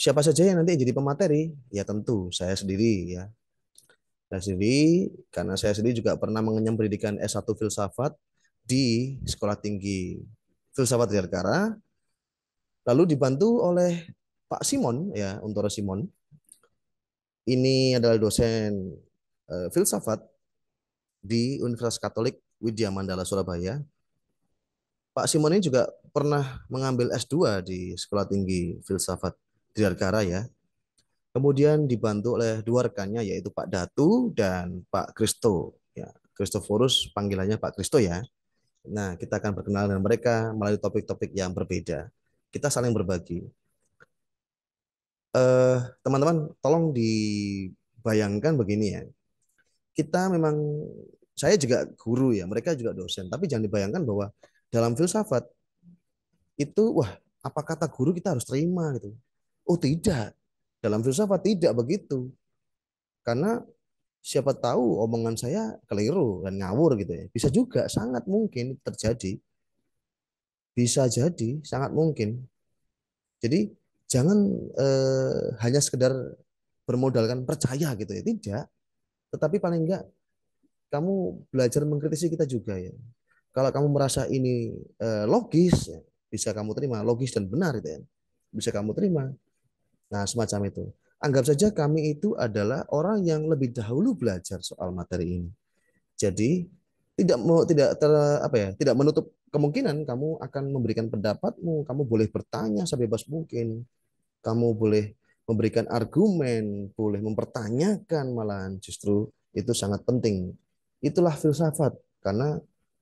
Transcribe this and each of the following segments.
siapa saja yang nanti jadi pemateri? Ya tentu saya sendiri ya. Saya sendiri karena saya sendiri juga pernah mengenyam pendidikan S1 filsafat di Sekolah Tinggi Filsafat Yogyakarta. lalu dibantu oleh Pak Simon ya, Untoro Simon. Ini adalah dosen uh, filsafat di Universitas Katolik Widya Mandala Surabaya. Pak Simon ini juga pernah mengambil S2 di Sekolah Tinggi Filsafat Dirgara ya. Kemudian dibantu oleh dua rekannya yaitu Pak Datu dan Pak Kristo. Ya, Kristoforus panggilannya Pak Kristo ya. Nah, kita akan berkenalan dengan mereka melalui topik-topik yang berbeda. Kita saling berbagi. Eh, teman-teman, tolong dibayangkan begini ya. Kita memang saya juga guru ya, mereka juga dosen, tapi jangan dibayangkan bahwa dalam filsafat itu wah apa kata guru kita harus terima gitu Oh tidak, dalam filsafat tidak begitu. Karena siapa tahu omongan saya keliru dan ngawur gitu ya. Bisa juga sangat mungkin terjadi. Bisa jadi sangat mungkin. Jadi jangan eh, hanya sekedar bermodalkan percaya gitu ya, tidak. Tetapi paling enggak kamu belajar mengkritisi kita juga ya. Kalau kamu merasa ini eh, logis, ya, bisa kamu terima logis dan benar itu ya. Bisa kamu terima Nah, semacam itu. Anggap saja kami itu adalah orang yang lebih dahulu belajar soal materi ini. Jadi, tidak mau tidak ter, apa ya, tidak menutup kemungkinan kamu akan memberikan pendapatmu, kamu boleh bertanya sebebas mungkin. Kamu boleh memberikan argumen, boleh mempertanyakan malahan justru itu sangat penting. Itulah filsafat karena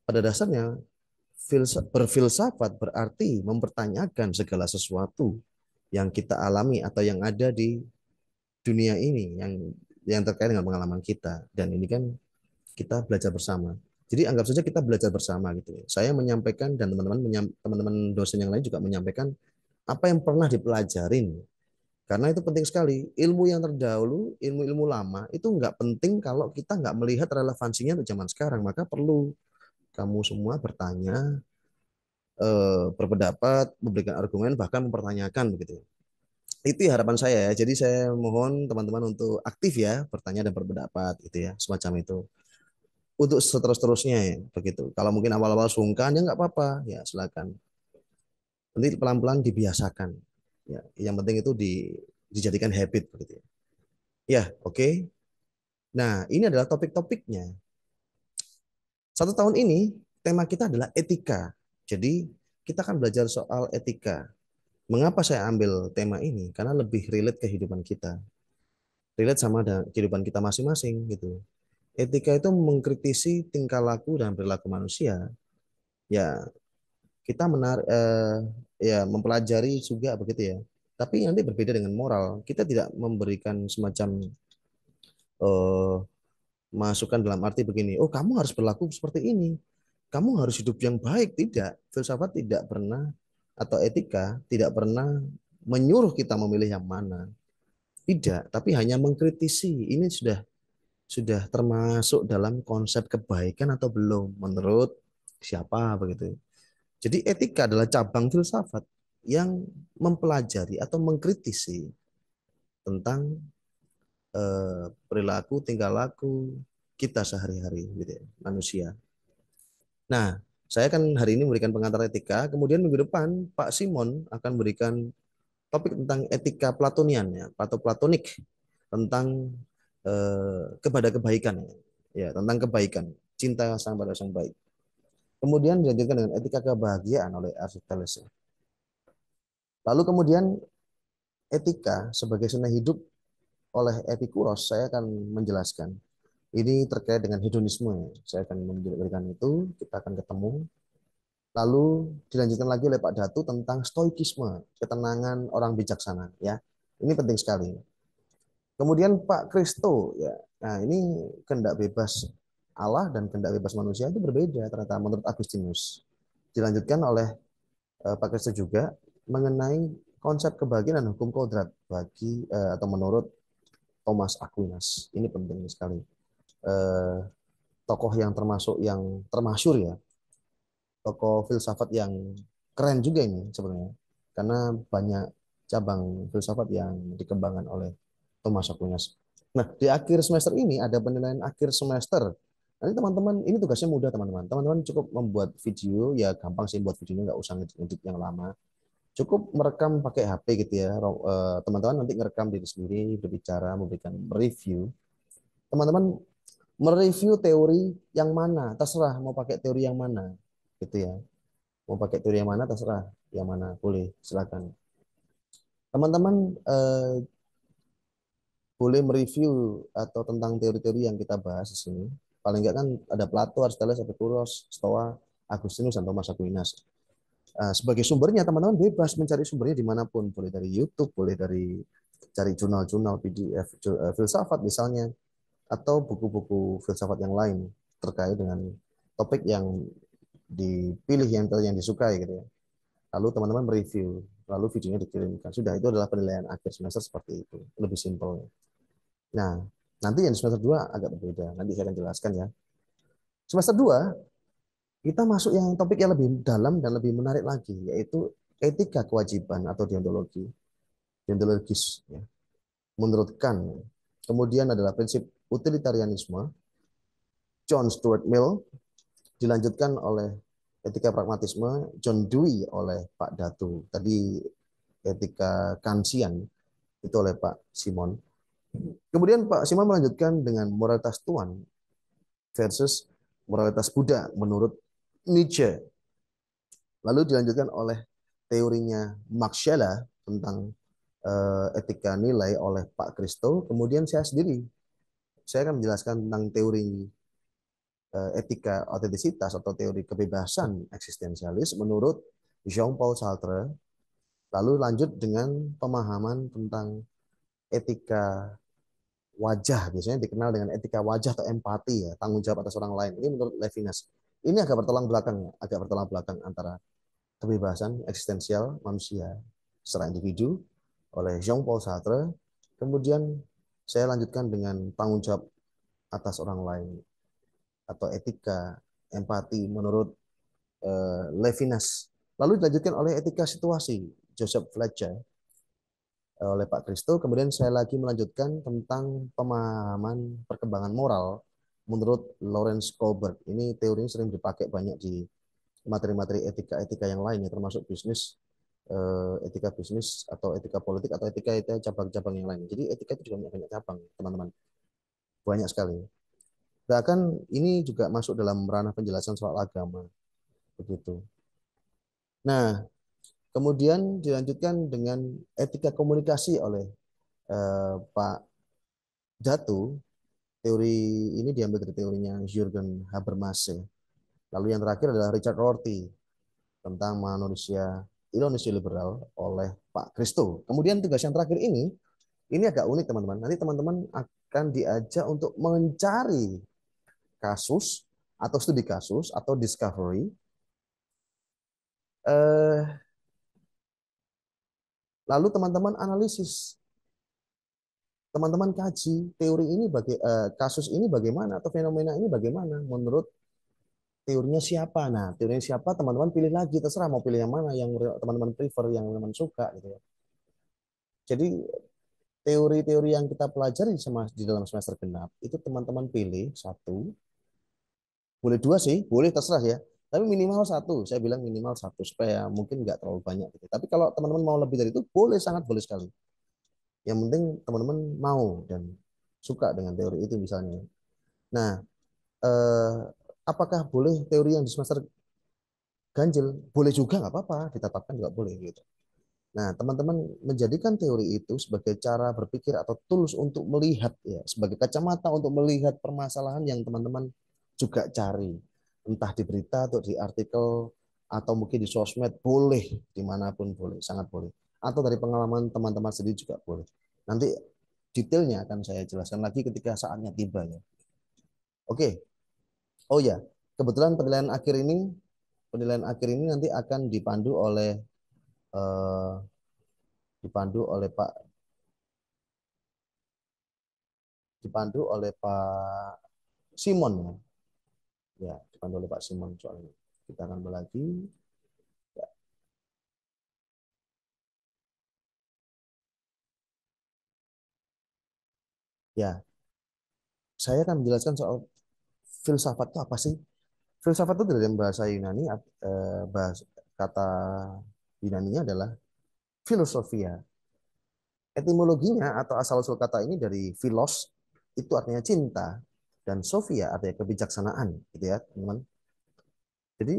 pada dasarnya berfilsafat berarti mempertanyakan segala sesuatu yang kita alami atau yang ada di dunia ini yang yang terkait dengan pengalaman kita dan ini kan kita belajar bersama. Jadi anggap saja kita belajar bersama gitu. Saya menyampaikan dan teman-teman teman-teman dosen yang lain juga menyampaikan apa yang pernah dipelajarin. Karena itu penting sekali. Ilmu yang terdahulu, ilmu-ilmu lama itu nggak penting kalau kita nggak melihat relevansinya untuk zaman sekarang. Maka perlu kamu semua bertanya, Eh, berpendapat, memberikan argumen, bahkan mempertanyakan begitu. Ya. Itu ya harapan saya ya. Jadi saya mohon teman-teman untuk aktif ya, bertanya dan berpendapat gitu ya, semacam itu. Untuk seterus-terusnya ya, begitu. Kalau mungkin awal-awal sungkan ya nggak apa-apa, ya silakan. Nanti pelan-pelan dibiasakan. Ya, yang penting itu di, dijadikan habit begitu ya. Ya, oke. Okay. Nah, ini adalah topik-topiknya. Satu tahun ini tema kita adalah etika. Jadi kita akan belajar soal etika. Mengapa saya ambil tema ini? Karena lebih relate kehidupan kita. Relate sama dengan kehidupan kita masing-masing gitu. Etika itu mengkritisi tingkah laku dan perilaku manusia. Ya, kita menar eh, ya mempelajari juga begitu ya. Tapi nanti berbeda dengan moral. Kita tidak memberikan semacam eh, masukan dalam arti begini, oh kamu harus berlaku seperti ini kamu harus hidup yang baik tidak filsafat tidak pernah atau etika tidak pernah menyuruh kita memilih yang mana tidak tapi hanya mengkritisi ini sudah sudah termasuk dalam konsep kebaikan atau belum menurut siapa begitu. Jadi etika adalah cabang filsafat yang mempelajari atau mengkritisi tentang eh, perilaku tingkah laku kita sehari-hari gitu ya, manusia. Nah, saya kan hari ini memberikan pengantar etika, kemudian minggu depan Pak Simon akan memberikan topik tentang etika Platonian ya, atau Platonik tentang eh, kepada kebaikan ya, tentang kebaikan, cinta sang pada sang baik. Kemudian dilanjutkan dengan etika kebahagiaan oleh Aristoteles. Lalu kemudian etika sebagai sunnah hidup oleh Epikuros saya akan menjelaskan ini terkait dengan hedonisme. Saya akan memberikan itu, kita akan ketemu. Lalu dilanjutkan lagi oleh Pak Datu tentang stoikisme, ketenangan orang bijaksana. Ya, ini penting sekali. Kemudian Pak Kristo, ya, nah ini kendak bebas Allah dan kendak bebas manusia itu berbeda ternyata menurut Agustinus. Dilanjutkan oleh eh, Pak Kristo juga mengenai konsep kebahagiaan dan hukum kodrat bagi eh, atau menurut Thomas Aquinas. Ini penting sekali eh, tokoh yang termasuk yang termasyur ya tokoh filsafat yang keren juga ini sebenarnya karena banyak cabang filsafat yang dikembangkan oleh Thomas Aquinas. Nah, di akhir semester ini ada penilaian akhir semester. Nanti teman-teman, ini tugasnya mudah teman-teman. Teman-teman cukup membuat video, ya gampang sih buat videonya, nggak usah ngedit yang lama. Cukup merekam pakai HP gitu ya. Eh, teman-teman nanti ngerekam diri sendiri, berbicara, memberikan review. Teman-teman mereview teori yang mana, terserah mau pakai teori yang mana, gitu ya. Mau pakai teori yang mana, terserah yang mana, boleh, silakan. Teman-teman eh, boleh mereview atau tentang teori-teori yang kita bahas di sini. Paling enggak kan ada Plato, Aristoteles, Epicurus, Stoa, Agustinus, dan Thomas Aquinas eh, sebagai sumbernya teman-teman bebas mencari sumbernya dimanapun boleh dari YouTube boleh dari cari jurnal-jurnal PDF eh, filsafat misalnya atau buku-buku filsafat yang lain terkait dengan topik yang dipilih yang yang disukai gitu ya. Lalu teman-teman mereview, lalu videonya dikirimkan. Sudah itu adalah penilaian akhir semester seperti itu, lebih simpel. Nah, nanti yang semester 2 agak berbeda. Nanti saya akan jelaskan ya. Semester 2 kita masuk yang topik yang lebih dalam dan lebih menarik lagi yaitu etika kewajiban atau deontologi. Deontologis ya. Menurutkan. Kemudian adalah prinsip utilitarianisme John Stuart Mill dilanjutkan oleh etika pragmatisme John Dewey oleh Pak Datu tadi etika kansian, itu oleh Pak Simon kemudian Pak Simon melanjutkan dengan moralitas tuan versus moralitas Buddha menurut Nietzsche lalu dilanjutkan oleh teorinya Max Scheler tentang eh, etika nilai oleh Pak Kristo kemudian saya sendiri saya akan menjelaskan tentang teori eh, etika otentisitas atau teori kebebasan eksistensialis menurut Jean-Paul Sartre. Lalu lanjut dengan pemahaman tentang etika wajah biasanya dikenal dengan etika wajah atau empati ya tanggung jawab atas orang lain ini menurut Levinas ini agak bertolak belakang ya, agak bertolak belakang antara kebebasan eksistensial manusia secara individu oleh Jean Paul Sartre kemudian saya lanjutkan dengan tanggung jawab atas orang lain atau etika empati menurut uh, Levinas. Lalu dilanjutkan oleh etika situasi Joseph Fletcher eh, oleh Pak Kristo. Kemudian saya lagi melanjutkan tentang pemahaman perkembangan moral menurut Lawrence Colbert. Ini teori ini sering dipakai banyak di materi-materi etika-etika yang lain, ya, termasuk bisnis Eh, etika bisnis atau etika politik atau etika itu cabang-cabang yang lain. Jadi etika itu juga banyak, banyak cabang, teman-teman. Banyak sekali. Bahkan ini juga masuk dalam ranah penjelasan soal agama. Begitu. Nah, kemudian dilanjutkan dengan etika komunikasi oleh eh, Pak Jatuh. Teori ini diambil dari teorinya jurgen Habermas. Lalu yang terakhir adalah Richard Rorty tentang manusia Indonesia liberal oleh Pak Kristo. Kemudian tugas yang terakhir ini, ini agak unik teman-teman. Nanti teman-teman akan diajak untuk mencari kasus atau studi kasus atau discovery. Eh, lalu teman-teman analisis, teman-teman kaji teori ini bagi eh, kasus ini bagaimana atau fenomena ini bagaimana menurut teorinya siapa. Nah, teorinya siapa teman-teman pilih lagi terserah mau pilih yang mana yang teman-teman prefer, yang teman-teman suka gitu ya. Jadi teori-teori yang kita pelajari di dalam semester genap itu teman-teman pilih satu, boleh dua sih, boleh terserah ya. Tapi minimal satu, saya bilang minimal satu supaya mungkin nggak terlalu banyak. Gitu. Tapi kalau teman-teman mau lebih dari itu, boleh sangat boleh sekali. Yang penting teman-teman mau dan suka dengan teori itu misalnya. Nah, eh, apakah boleh teori yang di semester ganjil? Boleh juga nggak apa-apa, ditetapkan juga boleh gitu. Nah, teman-teman menjadikan teori itu sebagai cara berpikir atau tools untuk melihat ya, sebagai kacamata untuk melihat permasalahan yang teman-teman juga cari. Entah di berita atau di artikel atau mungkin di sosmed boleh dimanapun boleh, sangat boleh. Atau dari pengalaman teman-teman sendiri juga boleh. Nanti detailnya akan saya jelaskan lagi ketika saatnya tiba ya. Oke, Oh ya, kebetulan penilaian akhir ini penilaian akhir ini nanti akan dipandu oleh eh, dipandu oleh Pak dipandu oleh Pak Simon ya. Ya, dipandu oleh Pak Simon soalnya. Kita akan lagi. Ya. ya. Saya akan menjelaskan soal filsafat itu apa sih? Filsafat itu dalam bahasa Yunani eh, bahasa, kata Yunaninya adalah filosofia. Etimologinya atau asal usul kata ini dari filos itu artinya cinta dan sofia artinya kebijaksanaan gitu ya teman-teman. Jadi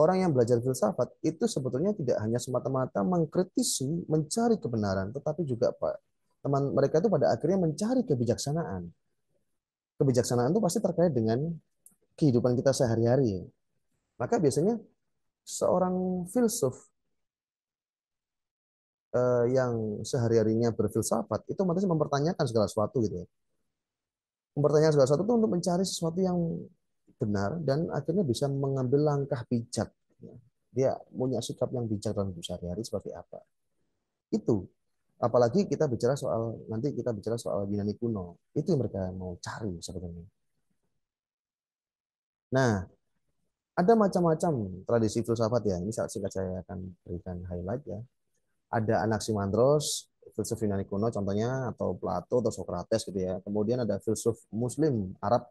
orang yang belajar filsafat itu sebetulnya tidak hanya semata-mata mengkritisi, mencari kebenaran, tetapi juga Pak teman mereka itu pada akhirnya mencari kebijaksanaan kebijaksanaan itu pasti terkait dengan kehidupan kita sehari-hari. Maka biasanya seorang filsuf eh, yang sehari-harinya berfilsafat itu otomatis mempertanyakan segala sesuatu gitu ya. Mempertanyakan segala sesuatu itu untuk mencari sesuatu yang benar dan akhirnya bisa mengambil langkah bijak. Dia punya sikap yang bijak dalam hidup sehari-hari seperti apa. Itu Apalagi kita bicara soal nanti kita bicara soal Yunani kuno. Itu yang mereka mau cari sebenarnya. Nah, ada macam-macam tradisi filsafat ya. Ini saat singkat saya akan berikan highlight ya. Ada Anaximandros, filsuf Yunani kuno contohnya atau Plato atau Socrates gitu ya. Kemudian ada filsuf muslim Arab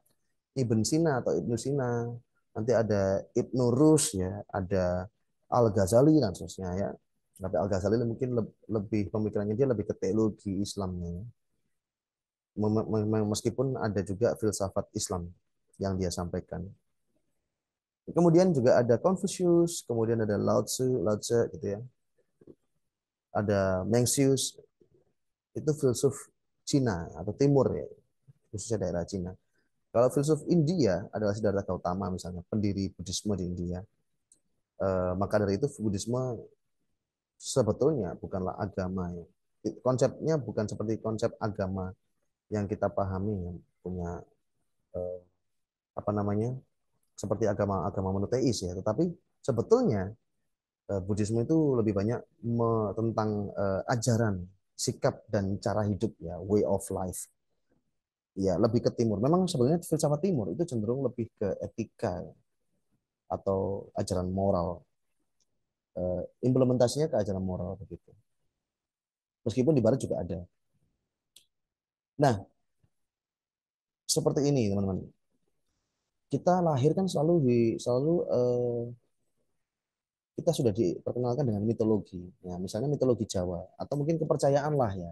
Ibn Sina atau Ibnu Sina. Nanti ada ibn Rus ya, ada Al Ghazali dan seterusnya ya. Tapi Al Ghazali mungkin lebih, pemikirannya dia lebih ke teologi Islamnya. Meskipun ada juga filsafat Islam yang dia sampaikan. Kemudian juga ada Confucius, kemudian ada Lao Tzu, Lao Tzu gitu ya. Ada Mencius, itu filsuf Cina atau Timur ya, khususnya daerah Cina. Kalau filsuf India adalah Siddhartha Gautama misalnya, pendiri Buddhisme di India. Eh, maka dari itu Buddhisme sebetulnya bukanlah agama yang konsepnya bukan seperti konsep agama yang kita pahami yang punya eh, apa namanya seperti agama-agama monoteis ya tetapi sebetulnya eh, Buddhisme itu lebih banyak me, tentang eh, ajaran sikap dan cara hidup ya way of life ya lebih ke timur memang sebenarnya filsafat timur itu cenderung lebih ke etika ya, atau ajaran moral Eh, implementasinya ke ajaran moral begitu. Meskipun di barat juga ada. Nah, seperti ini teman-teman. Kita lahir kan selalu di selalu uh, kita sudah diperkenalkan dengan mitologi. Ya, misalnya mitologi Jawa atau mungkin kepercayaan lah ya.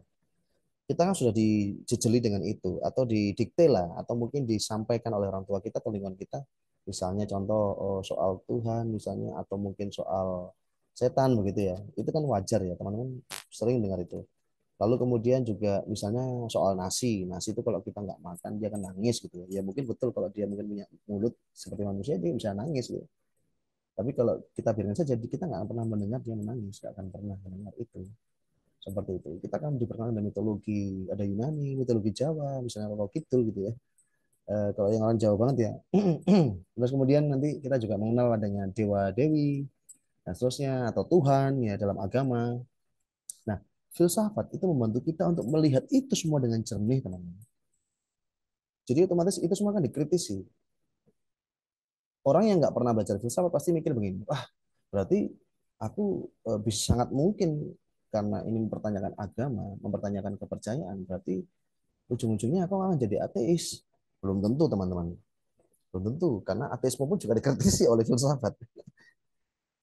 Kita kan sudah dijejeli dengan itu atau didikte lah atau mungkin disampaikan oleh orang tua kita atau lingkungan kita. Misalnya contoh eh, soal Tuhan misalnya atau mungkin soal setan begitu ya. Itu kan wajar ya, teman-teman sering dengar itu. Lalu kemudian juga misalnya soal nasi, nasi itu kalau kita nggak makan dia akan nangis gitu ya. Ya mungkin betul kalau dia mungkin punya mulut seperti manusia dia bisa nangis gitu. Tapi kalau kita biarkan saja, kita nggak pernah mendengar dia menangis, nggak akan pernah mendengar itu. Seperti itu. Kita kan diperkenalkan dengan mitologi, ada Yunani, mitologi Jawa, misalnya kalau Kidul gitu ya. E, kalau yang orang Jawa banget ya. Terus kemudian nanti kita juga mengenal adanya dewa dewi, dan seterusnya atau Tuhan ya dalam agama. Nah, filsafat itu membantu kita untuk melihat itu semua dengan jernih, teman-teman. Jadi otomatis itu semua kan dikritisi. Orang yang nggak pernah belajar filsafat pasti mikir begini, wah berarti aku e, bisa sangat mungkin karena ini mempertanyakan agama, mempertanyakan kepercayaan, berarti ujung-ujungnya aku akan jadi ateis. Belum tentu, teman-teman. Belum tentu, karena ateisme pun juga dikritisi oleh filsafat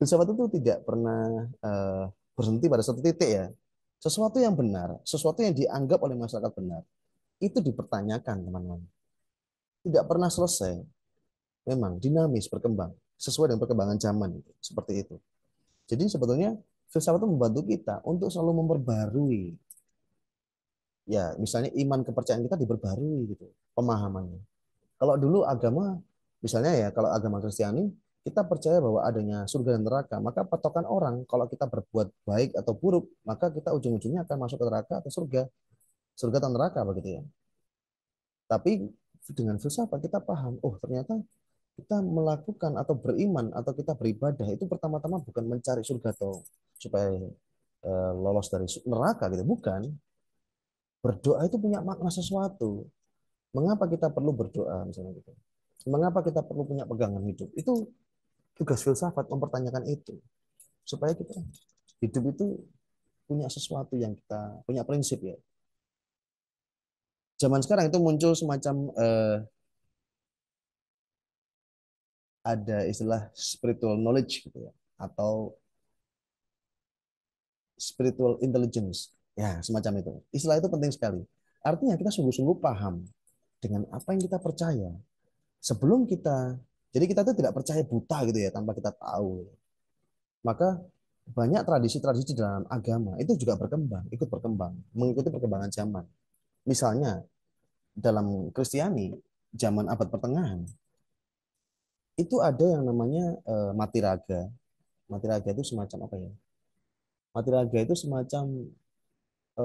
filsafat itu tidak pernah uh, berhenti pada satu titik ya. Sesuatu yang benar, sesuatu yang dianggap oleh masyarakat benar, itu dipertanyakan teman-teman. Tidak pernah selesai. Memang dinamis, berkembang. Sesuai dengan perkembangan zaman. Seperti itu. Jadi sebetulnya filsafat itu membantu kita untuk selalu memperbarui. Ya, misalnya iman kepercayaan kita diperbarui gitu, pemahamannya. Kalau dulu agama, misalnya ya kalau agama Kristiani, kita percaya bahwa adanya surga dan neraka, maka patokan orang kalau kita berbuat baik atau buruk, maka kita ujung-ujungnya akan masuk ke neraka atau surga. Surga atau neraka begitu ya. Tapi dengan filsafat kita paham, oh ternyata kita melakukan atau beriman atau kita beribadah itu pertama-tama bukan mencari surga atau supaya eh, lolos dari neraka gitu, bukan. Berdoa itu punya makna sesuatu. Mengapa kita perlu berdoa misalnya gitu? Mengapa kita perlu punya pegangan hidup? Itu tugas filsafat mempertanyakan itu supaya kita hidup itu punya sesuatu yang kita punya prinsip ya zaman sekarang itu muncul semacam eh, ada istilah spiritual knowledge gitu ya atau spiritual intelligence ya semacam itu istilah itu penting sekali artinya kita sungguh-sungguh paham dengan apa yang kita percaya sebelum kita jadi kita tuh tidak percaya buta gitu ya tanpa kita tahu. Maka banyak tradisi-tradisi dalam agama itu juga berkembang, ikut berkembang, mengikuti perkembangan zaman. Misalnya dalam Kristiani zaman abad pertengahan itu ada yang namanya e, mati raga. Mati raga itu semacam apa ya? Mati raga itu semacam e,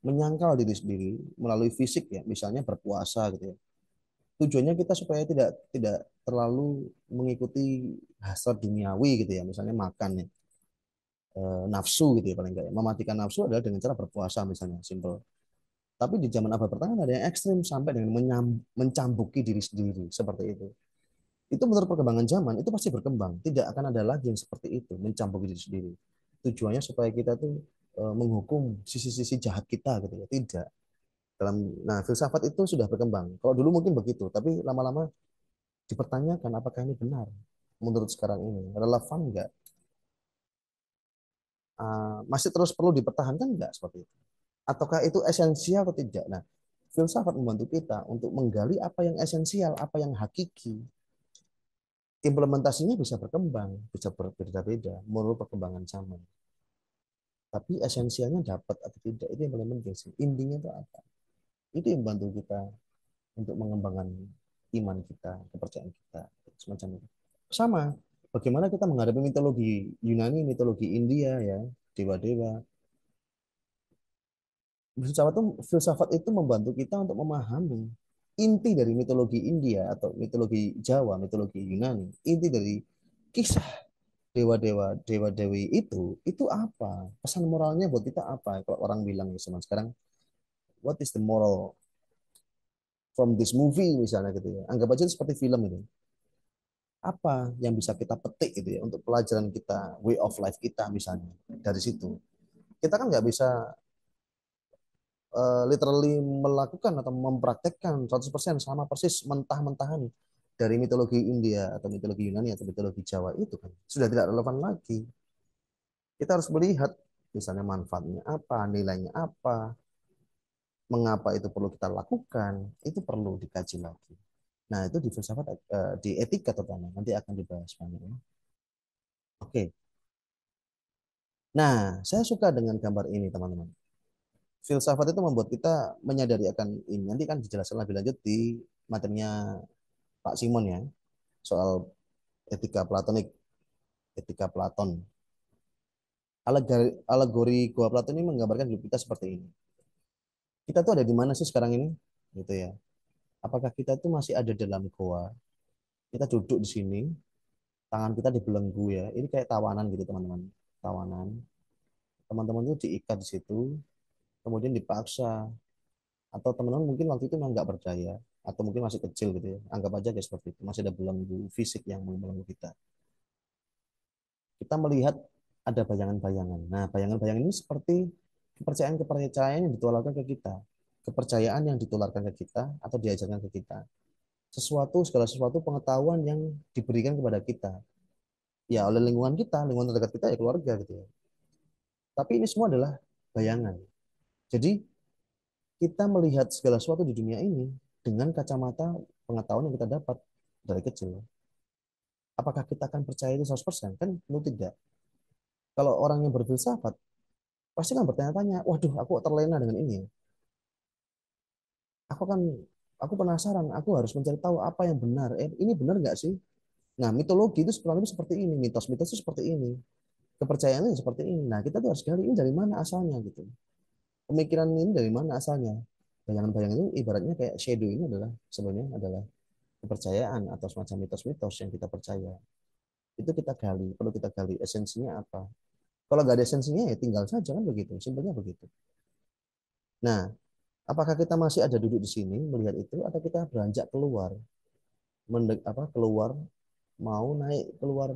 menyangkal diri sendiri melalui fisik ya, misalnya berpuasa gitu ya tujuannya kita supaya tidak tidak terlalu mengikuti hasrat duniawi gitu ya misalnya makan ya e, nafsu gitu ya paling enggak ya. mematikan nafsu adalah dengan cara berpuasa misalnya simple tapi di zaman abad pertengahan ada yang ekstrim sampai dengan menyam, mencambuki diri sendiri seperti itu itu menurut perkembangan zaman itu pasti berkembang tidak akan ada lagi yang seperti itu mencambuki diri sendiri tujuannya supaya kita tuh eh, menghukum sisi-sisi jahat kita gitu ya tidak dalam nah filsafat itu sudah berkembang kalau dulu mungkin begitu tapi lama-lama dipertanyakan apakah ini benar menurut sekarang ini relevan nggak uh, masih terus perlu dipertahankan enggak seperti itu ataukah itu esensial atau tidak nah filsafat membantu kita untuk menggali apa yang esensial apa yang hakiki implementasinya bisa berkembang bisa berbeda-beda menurut perkembangan zaman tapi esensialnya dapat atau tidak itu yang paling penting intinya itu apa itu yang bantu kita untuk mengembangkan iman kita, kepercayaan kita, semacam itu. Sama, bagaimana kita menghadapi mitologi Yunani, mitologi India ya, dewa-dewa. Filsafat itu, filsafat itu membantu kita untuk memahami inti dari mitologi India atau mitologi Jawa, mitologi Yunani, inti dari kisah dewa-dewa dewa-dewi itu itu apa pesan moralnya buat kita apa kalau orang bilang ya zaman sekarang what is the moral from this movie misalnya gitu ya. Anggap aja seperti film gitu. Apa yang bisa kita petik gitu ya untuk pelajaran kita, way of life kita misalnya dari situ. Kita kan nggak bisa uh, literally melakukan atau mempraktekkan 100% sama persis mentah-mentahan dari mitologi India atau mitologi Yunani atau mitologi Jawa itu kan sudah tidak relevan lagi. Kita harus melihat misalnya manfaatnya apa, nilainya apa, mengapa itu perlu kita lakukan, itu perlu dikaji lagi. Nah, itu di filsafat eh, di etika terutama nanti akan dibahas banyak. Ya. Oke. Nah, saya suka dengan gambar ini, teman-teman. Filsafat itu membuat kita menyadari akan ini. Nanti kan dijelaskan lebih lanjut di materinya Pak Simon ya, soal etika platonik, etika Platon. Alegori, alegori gua Platon ini menggambarkan hidup kita seperti ini kita tuh ada di mana sih sekarang ini gitu ya apakah kita tuh masih ada dalam goa kita duduk di sini tangan kita dibelenggu ya ini kayak tawanan gitu teman-teman tawanan teman-teman tuh diikat di situ kemudian dipaksa atau teman-teman mungkin waktu itu memang nggak percaya atau mungkin masih kecil gitu ya anggap aja kayak seperti itu masih ada belenggu fisik yang membelenggu kita kita melihat ada bayangan-bayangan nah bayangan-bayangan ini seperti kepercayaan-kepercayaan yang ditularkan ke kita, kepercayaan yang ditularkan ke kita atau diajarkan ke kita. Sesuatu segala sesuatu pengetahuan yang diberikan kepada kita. Ya oleh lingkungan kita, lingkungan terdekat kita ya keluarga gitu ya. Tapi ini semua adalah bayangan. Jadi kita melihat segala sesuatu di dunia ini dengan kacamata pengetahuan yang kita dapat dari kecil. Apakah kita akan percaya itu 100%? Kan tentu tidak. Kalau orang yang berfilsafat, pasti kan bertanya-tanya, waduh aku terlena dengan ini. Ya? Aku kan aku penasaran, aku harus mencari tahu apa yang benar. Eh, ini benar nggak sih? Nah, mitologi itu sebenarnya seperti ini, mitos-mitos itu seperti ini. Kepercayaannya seperti ini. Nah, kita tuh harus gali ini dari mana asalnya gitu. Pemikiran ini dari mana asalnya? Bayangan-bayangan ini ibaratnya kayak shadow ini adalah sebenarnya adalah kepercayaan atau semacam mitos-mitos yang kita percaya. Itu kita gali, perlu kita gali esensinya apa, kalau nggak ada sensinya ya tinggal saja kan begitu, simpelnya begitu. Nah, apakah kita masih ada duduk di sini melihat itu atau kita beranjak keluar? Mendek apa keluar mau naik keluar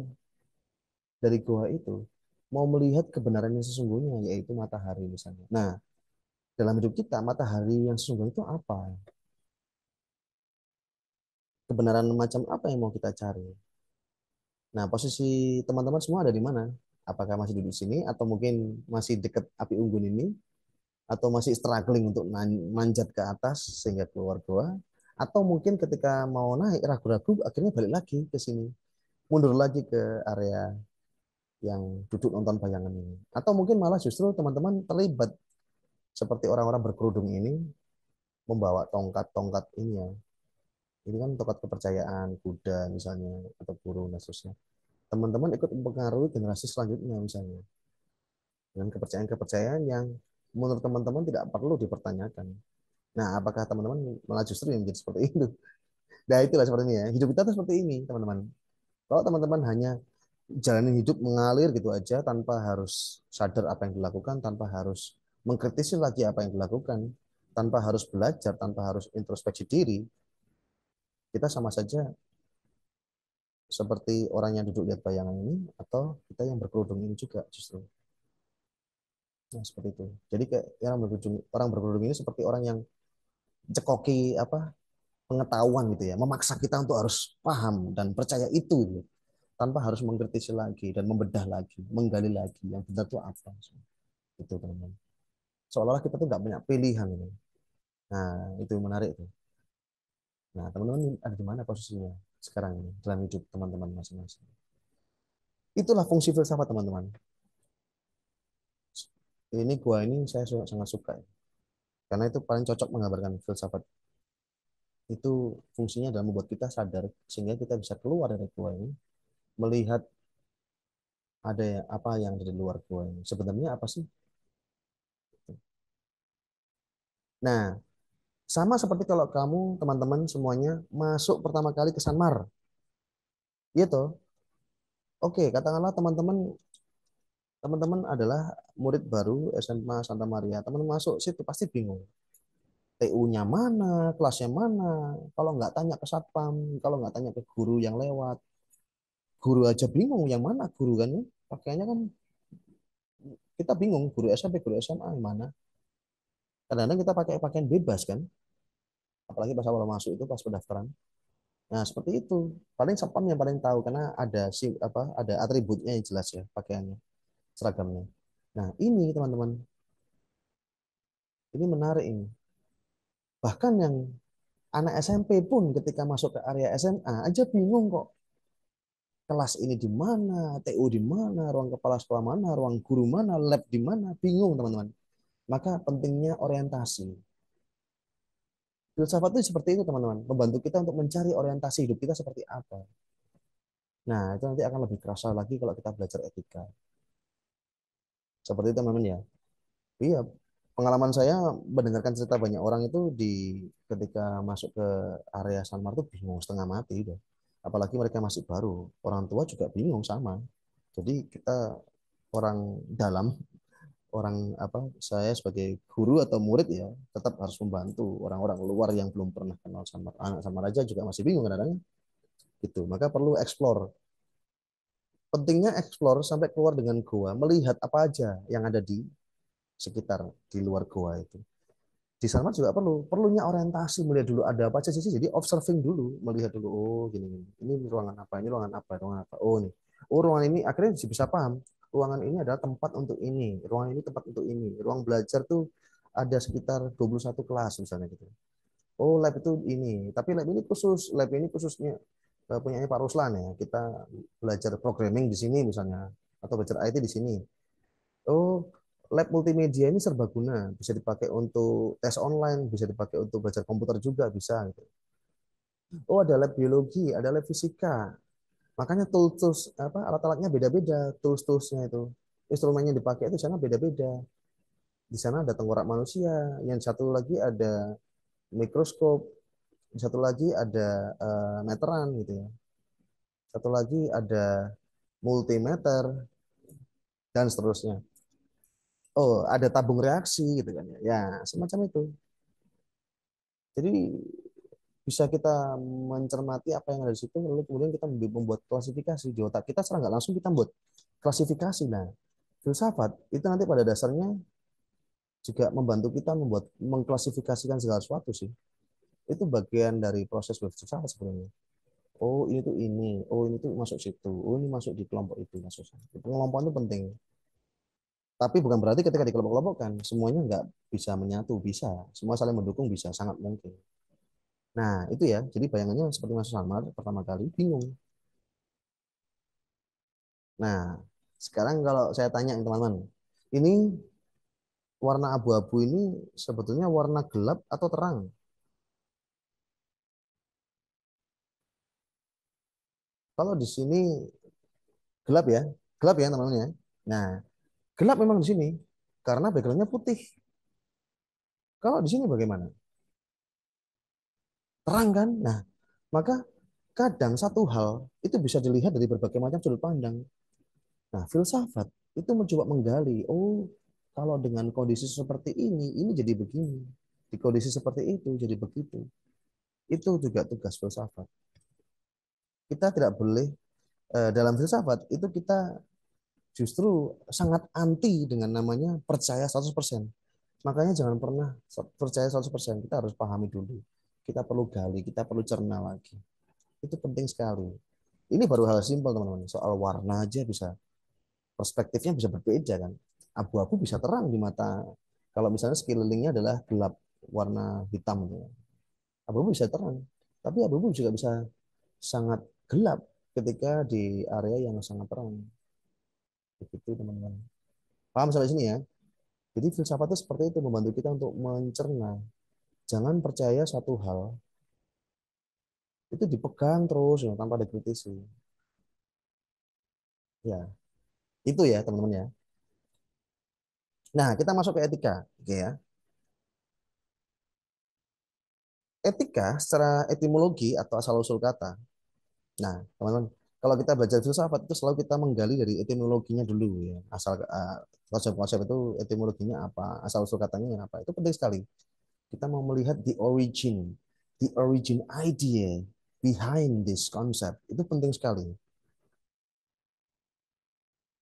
dari gua itu, mau melihat kebenaran yang sesungguhnya yaitu matahari misalnya. Nah, dalam hidup kita matahari yang sesungguhnya itu apa? Kebenaran macam apa yang mau kita cari? Nah, posisi teman-teman semua ada di mana? Apakah masih duduk sini atau mungkin masih dekat api unggun ini atau masih struggling untuk manjat ke atas sehingga keluar goa atau mungkin ketika mau naik ragu-ragu akhirnya balik lagi ke sini mundur lagi ke area yang duduk nonton bayangan ini atau mungkin malah justru teman-teman terlibat seperti orang-orang berkerudung ini membawa tongkat-tongkat ini ya ini kan tongkat kepercayaan kuda misalnya atau burung dan seterusnya teman-teman ikut mempengaruhi generasi selanjutnya misalnya dengan kepercayaan-kepercayaan yang menurut teman-teman tidak perlu dipertanyakan. Nah, apakah teman-teman malah justru yang menjadi seperti itu? Nah, itulah sepertinya ya. Hidup kita tuh seperti ini, teman-teman. Kalau teman-teman hanya jalanin hidup mengalir gitu aja tanpa harus sadar apa yang dilakukan, tanpa harus mengkritisi lagi apa yang dilakukan, tanpa harus belajar, tanpa harus introspeksi diri, kita sama saja seperti orang yang duduk lihat bayangan ini atau kita yang berkerudung ini juga justru nah, seperti itu jadi kayak yang berkerudung orang berkerudung ini seperti orang yang cekoki apa pengetahuan gitu ya memaksa kita untuk harus paham dan percaya itu gitu. tanpa harus mengkritisi lagi dan membedah lagi menggali lagi yang benar itu apa itu teman-teman seolah-olah kita tuh nggak punya pilihan gitu. nah itu menarik tuh nah teman-teman ada di mana posisinya sekarang ini dalam hidup teman-teman masing-masing. Itulah fungsi filsafat teman-teman. Ini gua ini saya sangat suka karena itu paling cocok menggambarkan filsafat itu fungsinya adalah membuat kita sadar sehingga kita bisa keluar dari gua ini melihat ada ya, apa yang ada di luar gua ini sebenarnya apa sih nah sama seperti kalau kamu, teman-teman semuanya, masuk pertama kali ke Sanmar. Iya toh? Oke, katakanlah teman-teman teman-teman adalah murid baru SMA Santa Maria. Teman masuk situ pasti bingung. TU-nya mana, kelasnya mana. Kalau nggak tanya ke satpam, kalau nggak tanya ke guru yang lewat, guru aja bingung yang mana guru kan. Ya? Pakaiannya kan kita bingung guru SMP, guru SMA yang mana. Kadang-kadang kita pakai pakaian bebas kan, apalagi pas awal masuk itu pas pendaftaran. Nah seperti itu. Paling satpam yang paling tahu karena ada si apa ada atributnya yang jelas ya pakaiannya, seragamnya. Nah ini teman-teman, ini menarik ini. Bahkan yang anak SMP pun ketika masuk ke area SMA aja bingung kok kelas ini di mana, TU di mana, ruang kepala sekolah mana, ruang guru mana, lab di mana, bingung teman-teman. Maka pentingnya orientasi. Filsafat itu seperti itu teman-teman, membantu kita untuk mencari orientasi hidup kita seperti apa. Nah, itu nanti akan lebih kerasa lagi kalau kita belajar etika. Seperti itu teman-teman ya. Iya, pengalaman saya mendengarkan cerita banyak orang itu di ketika masuk ke area Sanmar itu bingung setengah mati deh. Apalagi mereka masih baru, orang tua juga bingung sama. Jadi kita orang dalam orang apa saya sebagai guru atau murid ya tetap harus membantu orang-orang luar yang belum pernah kenal sama anak sama raja juga masih bingung kadang-kadang gitu maka perlu explore pentingnya explore sampai keluar dengan goa melihat apa aja yang ada di sekitar di luar goa itu di sana juga perlu perlunya orientasi melihat dulu ada apa aja sih jadi observing dulu melihat dulu oh gini, gini ini ruangan apa ini ruangan apa ruangan apa oh nih oh ruangan ini akhirnya bisa paham ruangan ini adalah tempat untuk ini, ruangan ini tempat untuk ini. Ruang belajar tuh ada sekitar 21 kelas misalnya gitu. Oh, lab itu ini, tapi lab ini khusus, lab ini khususnya eh, punyanya Pak Ruslan ya. Kita belajar programming di sini misalnya atau belajar IT di sini. Oh, lab multimedia ini serbaguna, bisa dipakai untuk tes online, bisa dipakai untuk belajar komputer juga bisa gitu. Oh, ada lab biologi, ada lab fisika, Makanya tools, tools apa alat-alatnya beda-beda, tools-toolsnya itu. Instrumennya dipakai itu sana beda-beda. Di sana ada tengkorak manusia, yang satu lagi ada mikroskop, yang satu lagi ada uh, meteran gitu ya. Satu lagi ada multimeter dan seterusnya. Oh, ada tabung reaksi gitu kan ya. Ya, semacam itu. Jadi bisa kita mencermati apa yang ada di situ lalu kemudian kita membuat klasifikasi di otak kita secara nggak langsung kita buat klasifikasi nah filsafat itu nanti pada dasarnya juga membantu kita membuat mengklasifikasikan segala sesuatu sih itu bagian dari proses berfilsafat sebenarnya oh ini tuh ini oh ini tuh masuk situ oh ini masuk di kelompok itu masuk situ kelompok itu penting tapi bukan berarti ketika dikelompok-kelompokkan semuanya nggak bisa menyatu bisa semua saling mendukung bisa sangat mungkin Nah, itu ya. Jadi bayangannya seperti mas samar pertama kali bingung. Nah, sekarang kalau saya tanya teman-teman, ini warna abu-abu ini sebetulnya warna gelap atau terang? Kalau di sini gelap ya, gelap ya teman-teman ya. Nah, gelap memang di sini karena backgroundnya putih. Kalau di sini bagaimana? Terang kan? Nah, maka kadang satu hal itu bisa dilihat dari berbagai macam sudut pandang. Nah, filsafat itu mencoba menggali, oh kalau dengan kondisi seperti ini, ini jadi begini. Di kondisi seperti itu, jadi begitu. Itu juga tugas filsafat. Kita tidak boleh, eh, dalam filsafat itu kita justru sangat anti dengan namanya percaya 100%. Makanya jangan pernah percaya 100%, kita harus pahami dulu kita perlu gali, kita perlu cerna lagi. Itu penting sekali. Ini baru hal simpel teman-teman. Soal warna aja bisa perspektifnya bisa berbeda kan. Abu-abu bisa terang di mata. Kalau misalnya sekelilingnya adalah gelap warna hitam, gitu. abu-abu bisa terang. Tapi abu-abu juga bisa sangat gelap ketika di area yang sangat terang. Begitu teman-teman. Paham sampai sini ya? Jadi filsafat itu seperti itu membantu kita untuk mencerna jangan percaya satu hal itu dipegang terus ya, tanpa dikritisi. Ya, itu ya teman-teman ya. Nah, kita masuk ke etika, oke ya. Etika secara etimologi atau asal usul kata. Nah, teman-teman, kalau kita belajar filsafat itu selalu kita menggali dari etimologinya dulu ya. Asal eh, konsep-konsep uh, itu etimologinya apa, asal usul katanya apa. Itu penting sekali. Kita mau melihat the origin, the origin idea behind this concept. Itu penting sekali.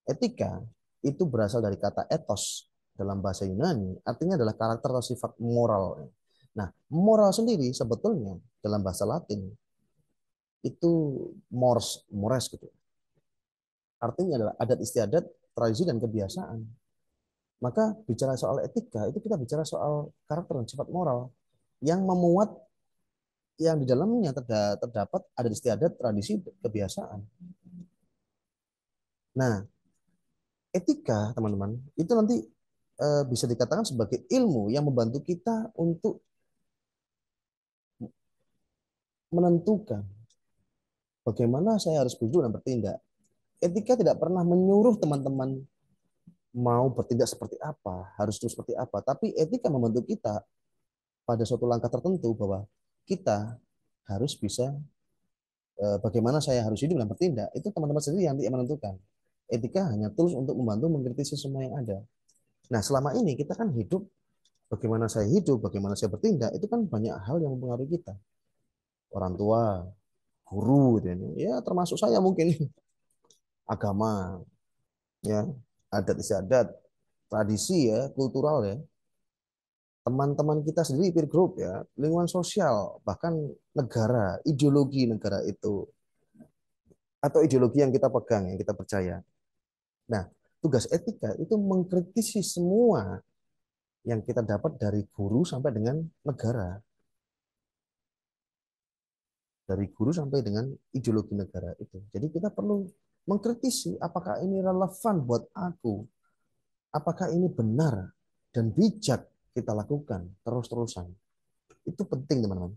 Etika itu berasal dari kata etos dalam bahasa Yunani, artinya adalah karakter atau sifat moral. Nah, moral sendiri sebetulnya dalam bahasa Latin itu mores, mores gitu. Artinya adalah adat istiadat, tradisi dan kebiasaan maka bicara soal etika itu kita bicara soal karakter dan sifat moral yang memuat yang di dalamnya terdapat ada istiadat, tradisi, kebiasaan. Nah, etika, teman-teman, itu nanti eh, bisa dikatakan sebagai ilmu yang membantu kita untuk menentukan bagaimana saya harus berjuang dan bertindak. Etika tidak pernah menyuruh teman-teman mau bertindak seperti apa, harus terus seperti apa. Tapi etika membentuk kita pada suatu langkah tertentu bahwa kita harus bisa e, bagaimana saya harus hidup dan bertindak itu teman-teman sendiri yang menentukan. Etika hanya tools untuk membantu mengkritisi semua yang ada. Nah, selama ini kita kan hidup bagaimana saya hidup, bagaimana saya bertindak itu kan banyak hal yang mempengaruhi kita. Orang tua, guru, dan gitu ya. ya termasuk saya mungkin agama, ya adat istiadat, tradisi ya, kultural ya, teman-teman kita sendiri peer group ya, lingkungan sosial, bahkan negara, ideologi negara itu atau ideologi yang kita pegang, yang kita percaya. Nah, tugas etika itu mengkritisi semua yang kita dapat dari guru sampai dengan negara. Dari guru sampai dengan ideologi negara itu. Jadi kita perlu mengkritisi apakah ini relevan buat aku, apakah ini benar dan bijak kita lakukan terus-terusan. Itu penting teman-teman.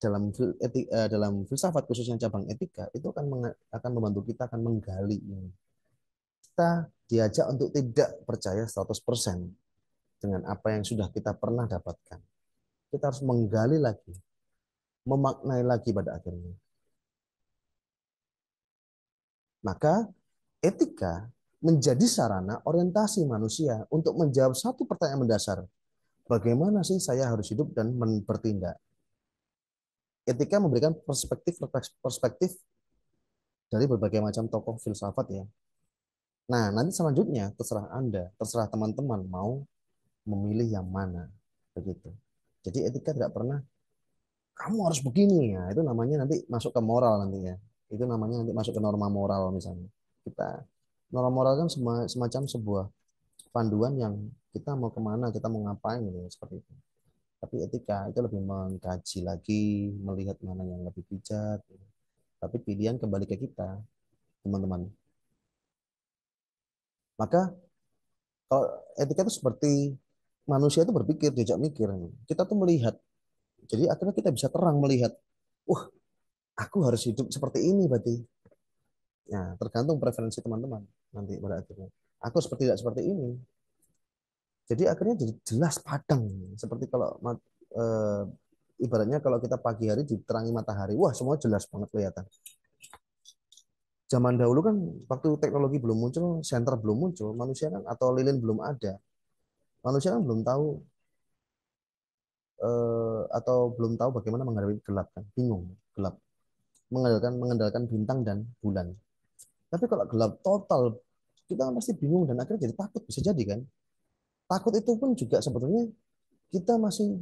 Dalam etika, eh, dalam filsafat khususnya cabang etika itu akan akan membantu kita akan menggali ini. Kita diajak untuk tidak percaya 100% dengan apa yang sudah kita pernah dapatkan. Kita harus menggali lagi, memaknai lagi pada akhirnya maka etika menjadi sarana orientasi manusia untuk menjawab satu pertanyaan mendasar. Bagaimana sih saya harus hidup dan bertindak? Etika memberikan perspektif perspektif dari berbagai macam tokoh filsafat ya. Nah, nanti selanjutnya terserah Anda, terserah teman-teman mau memilih yang mana. Begitu. Jadi etika tidak pernah kamu harus begini ya, itu namanya nanti masuk ke moral nantinya itu namanya nanti masuk ke norma moral misalnya kita norma moral kan semacam sebuah panduan yang kita mau kemana kita mau ngapain gitu seperti itu tapi etika itu lebih mengkaji lagi melihat mana yang lebih bijak tapi pilihan kembali ke kita teman-teman maka kalau etika itu seperti manusia itu berpikir diajak mikir kita tuh melihat jadi akhirnya kita bisa terang melihat wah uh, aku harus hidup seperti ini berarti. Ya, tergantung preferensi teman-teman nanti pada akhirnya. Aku seperti tidak seperti ini. Jadi akhirnya jadi jelas padang. Seperti kalau e, ibaratnya kalau kita pagi hari diterangi matahari, wah semua jelas banget kelihatan. Zaman dahulu kan waktu teknologi belum muncul, senter belum muncul, manusia kan atau lilin belum ada. Manusia kan belum tahu eh, atau belum tahu bagaimana menghadapi gelap kan bingung gelap mengandalkan mengandalkan bintang dan bulan. Tapi kalau gelap total, kita kan pasti bingung dan akhirnya jadi takut bisa jadi kan. Takut itu pun juga sebetulnya kita masih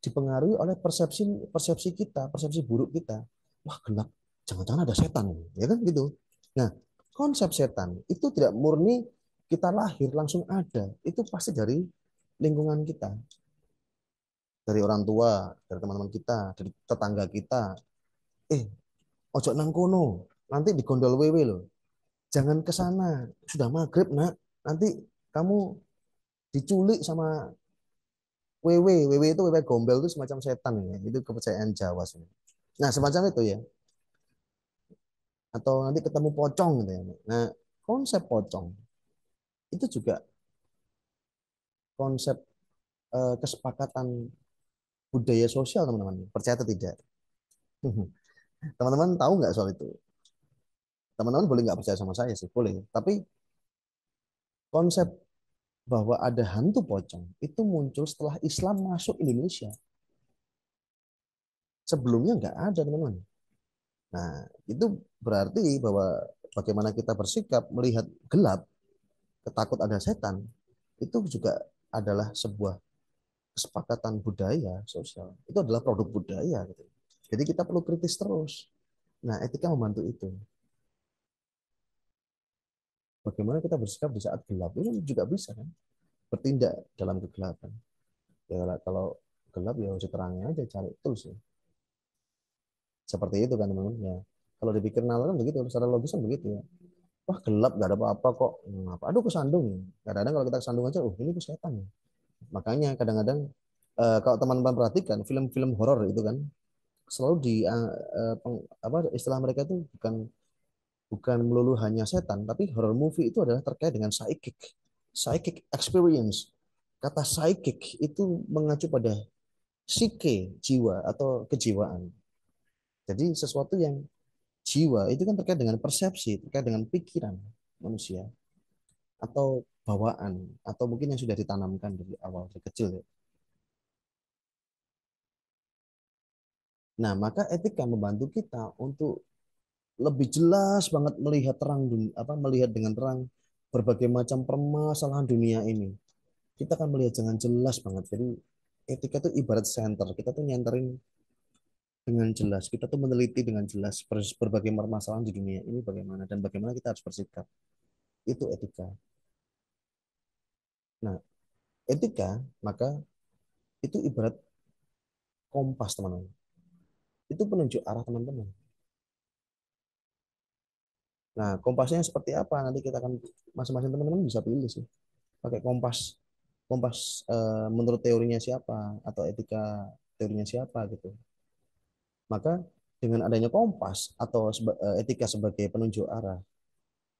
dipengaruhi oleh persepsi persepsi kita, persepsi buruk kita. Wah gelap, jangan-jangan ada setan, ya kan gitu. Nah konsep setan itu tidak murni kita lahir langsung ada, itu pasti dari lingkungan kita, dari orang tua, dari teman-teman kita, dari tetangga kita. Eh Ojo nang kono, nanti digondol wewe loh. Jangan ke sana, sudah maghrib nak. Nanti kamu diculik sama wewe. Wewe itu wewe gombel itu semacam setan ya. Itu kepercayaan Jawa sih. Nah semacam itu ya. Atau nanti ketemu pocong gitu ya. Nah konsep pocong itu juga konsep eh, kesepakatan budaya sosial teman-teman. Percaya atau tidak? Teman-teman tahu nggak soal itu? Teman-teman boleh nggak percaya sama saya sih? Boleh. Tapi konsep bahwa ada hantu pocong itu muncul setelah Islam masuk Indonesia. Sebelumnya nggak ada, teman-teman. Nah, itu berarti bahwa bagaimana kita bersikap melihat gelap, ketakut ada setan, itu juga adalah sebuah kesepakatan budaya sosial. Itu adalah produk budaya. Gitu. Jadi kita perlu kritis terus. Nah, etika membantu itu. Bagaimana kita bersikap di saat gelap? Ini juga bisa kan? Bertindak dalam kegelapan. Ya kalau gelap ya harus terangnya aja cari tools ya. Seperti itu kan teman-teman ya. Kalau dipikir nalar kan begitu, secara logis kan begitu ya. Wah gelap gak ada apa-apa kok. Hmm, apa? Aduh kesandung ya. Kadang-kadang kalau kita kesandung aja, oh ini kesehatan ya. Makanya kadang-kadang eh, kalau teman-teman perhatikan film-film horor itu kan, selalu di eh, eh, apa istilah mereka itu bukan bukan melulu hanya setan, tapi horror movie itu adalah terkait dengan psychic, psychic experience. Kata psychic itu mengacu pada psike, jiwa atau kejiwaan. Jadi sesuatu yang jiwa itu kan terkait dengan persepsi, terkait dengan pikiran manusia atau bawaan atau mungkin yang sudah ditanamkan dari awal dari kecil ya. Nah, maka etika membantu kita untuk lebih jelas banget melihat terang dunia, apa melihat dengan terang berbagai macam permasalahan dunia ini. Kita akan melihat dengan jelas banget. Jadi etika itu ibarat center. Kita tuh nyenterin dengan jelas. Kita tuh meneliti dengan jelas berbagai permasalahan di dunia ini bagaimana dan bagaimana kita harus bersikap. Itu etika. Nah, etika maka itu ibarat kompas teman-teman itu penunjuk arah teman-teman. Nah, kompasnya seperti apa? Nanti kita akan masing-masing teman-teman bisa pilih sih. Pakai kompas kompas e, menurut teorinya siapa atau etika teorinya siapa gitu. Maka dengan adanya kompas atau eh, etika sebagai penunjuk arah,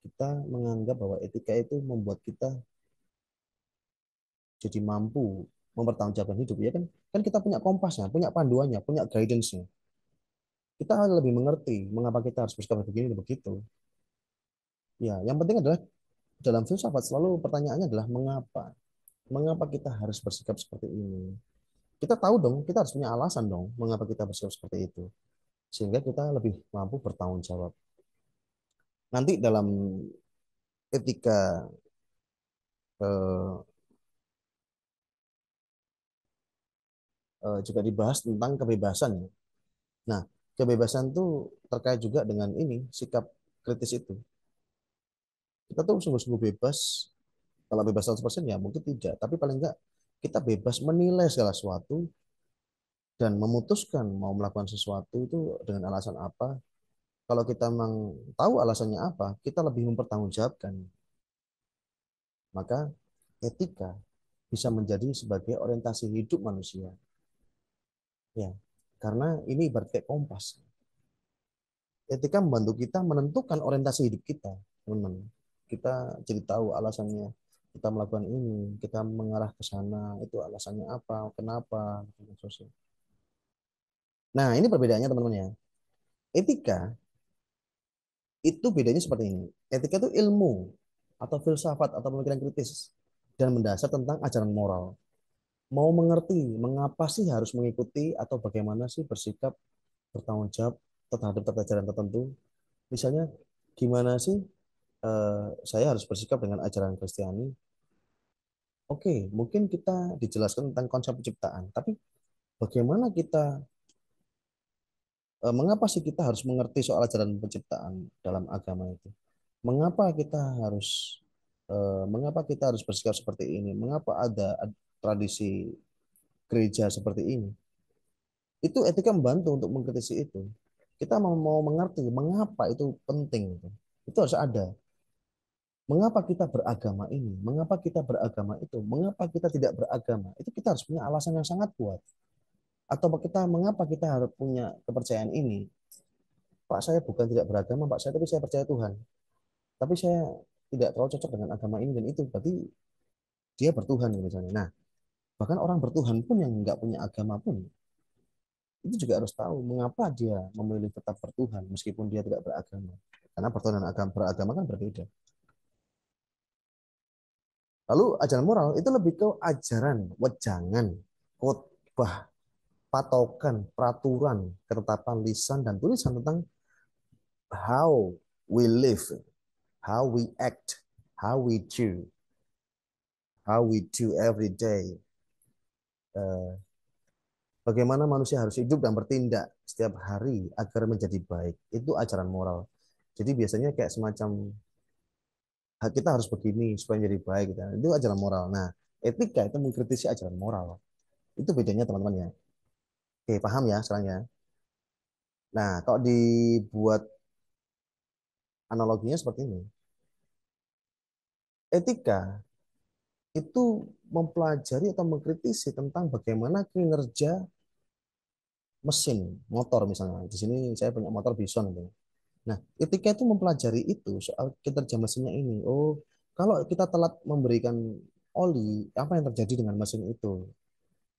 kita menganggap bahwa etika itu membuat kita jadi mampu mempertanggungjawabkan hidup ya kan kan kita punya kompasnya punya panduannya punya guidance-nya kita lebih mengerti mengapa kita harus bersikap begini dan begitu. Ya, yang penting adalah dalam filsafat selalu pertanyaannya adalah mengapa? Mengapa kita harus bersikap seperti ini? Kita tahu dong, kita harus punya alasan dong mengapa kita bersikap seperti itu. Sehingga kita lebih mampu bertanggung jawab. Nanti dalam etika eh, eh juga dibahas tentang kebebasan. Ya. Nah, kebebasan tuh terkait juga dengan ini sikap kritis itu. Kita tuh sungguh-sungguh bebas. Kalau bebas 100% ya mungkin tidak, tapi paling enggak kita bebas menilai segala sesuatu dan memutuskan mau melakukan sesuatu itu dengan alasan apa. Kalau kita memang tahu alasannya apa, kita lebih mempertanggungjawabkan. Maka etika bisa menjadi sebagai orientasi hidup manusia. Ya, karena ini ibarat kompas. Etika membantu kita menentukan orientasi hidup kita, teman-teman. Kita jadi tahu alasannya kita melakukan ini, kita mengarah ke sana, itu alasannya apa, kenapa, dan sosial. Nah, ini perbedaannya teman-teman ya. Etika itu bedanya seperti ini. Etika itu ilmu atau filsafat atau pemikiran kritis dan mendasar tentang ajaran moral mau mengerti mengapa sih harus mengikuti atau bagaimana sih bersikap bertanggung jawab terhadap pelajaran ajaran tertentu. Misalnya gimana sih uh, saya harus bersikap dengan ajaran Kristiani? Oke, okay, mungkin kita dijelaskan tentang konsep penciptaan, tapi bagaimana kita eh, mengapa sih kita harus mengerti soal ajaran penciptaan dalam agama itu? Mengapa kita harus uh, mengapa kita harus bersikap seperti ini? Mengapa ada tradisi gereja seperti ini, itu etika membantu untuk mengkritisi itu. Kita mau, mengerti mengapa itu penting. Itu harus ada. Mengapa kita beragama ini? Mengapa kita beragama itu? Mengapa kita tidak beragama? Itu kita harus punya alasan yang sangat kuat. Atau kita mengapa kita harus punya kepercayaan ini? Pak saya bukan tidak beragama, Pak saya tapi saya percaya Tuhan. Tapi saya tidak terlalu cocok dengan agama ini dan itu. Berarti dia bertuhan misalnya. Nah, Bahkan orang bertuhan pun yang nggak punya agama pun itu juga harus tahu mengapa dia memilih tetap bertuhan meskipun dia tidak beragama. Karena dan agama beragama kan berbeda. Lalu ajaran moral itu lebih ke ajaran, wejangan, khotbah, patokan, peraturan, ketetapan lisan dan tulisan tentang how we live, how we act, how we do, how we do every day, Eh, bagaimana manusia harus hidup dan bertindak setiap hari agar menjadi baik. Itu ajaran moral. Jadi biasanya kayak semacam kita harus begini supaya menjadi baik. Gitu. Itu ajaran moral. Nah, etika itu mengkritisi ajaran moral. Itu bedanya teman-teman ya. Oke, paham ya sekarang ya. Nah, kalau dibuat analoginya seperti ini. Etika itu mempelajari atau mengkritisi tentang bagaimana kinerja mesin motor misalnya di sini saya punya motor Bison nih. Nah, ketika itu mempelajari itu soal kinerja mesinnya ini, oh kalau kita telat memberikan oli, apa yang terjadi dengan mesin itu?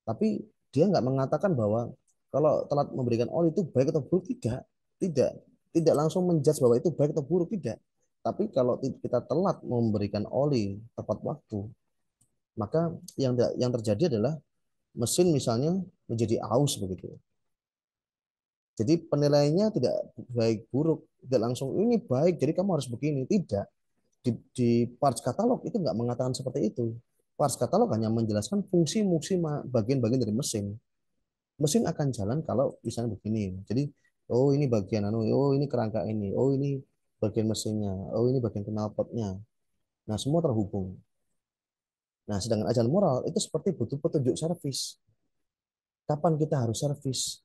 Tapi dia nggak mengatakan bahwa kalau telat memberikan oli itu baik atau buruk tidak, tidak, tidak langsung menjudge bahwa itu baik atau buruk tidak. Tapi kalau kita telat memberikan oli tepat waktu, maka yang yang terjadi adalah mesin misalnya menjadi aus begitu. Jadi penilaiannya tidak baik buruk, tidak langsung ini baik, jadi kamu harus begini. Tidak. Di, di parts katalog itu nggak mengatakan seperti itu. Parts katalog hanya menjelaskan fungsi-fungsi bagian-bagian dari mesin. Mesin akan jalan kalau misalnya begini. Jadi, oh ini bagian anu, oh ini kerangka ini, oh ini bagian mesinnya, oh ini bagian knalpotnya. Nah, semua terhubung. Nah, sedangkan ajaran moral itu seperti butuh petunjuk servis. Kapan kita harus servis?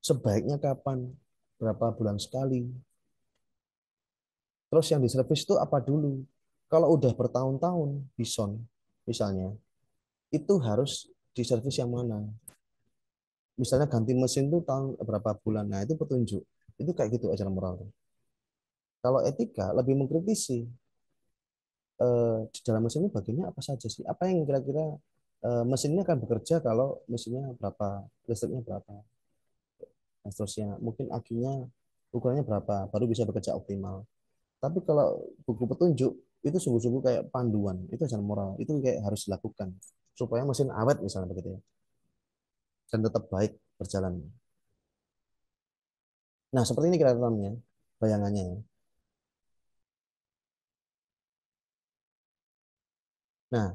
Sebaiknya kapan? Berapa bulan sekali? Terus yang diservis itu apa dulu? Kalau udah bertahun-tahun bison misalnya, itu harus diservis yang mana? Misalnya ganti mesin itu tahun berapa bulan? Nah, itu petunjuk. Itu kayak gitu ajaran moral. Kalau etika lebih mengkritisi Eh, di dalam mesin ini bagiannya apa saja sih? Apa yang kira-kira eh, mesin mesinnya akan bekerja kalau mesinnya berapa, listriknya berapa, dan seterusnya. Mungkin akinya ukurannya berapa, baru bisa bekerja optimal. Tapi kalau buku petunjuk itu sungguh-sungguh kayak panduan, itu ajaran moral, itu kayak harus dilakukan supaya mesin awet misalnya begitu ya. Dan tetap baik berjalan. Nah, seperti ini kira-kira bayangannya ya. Nah,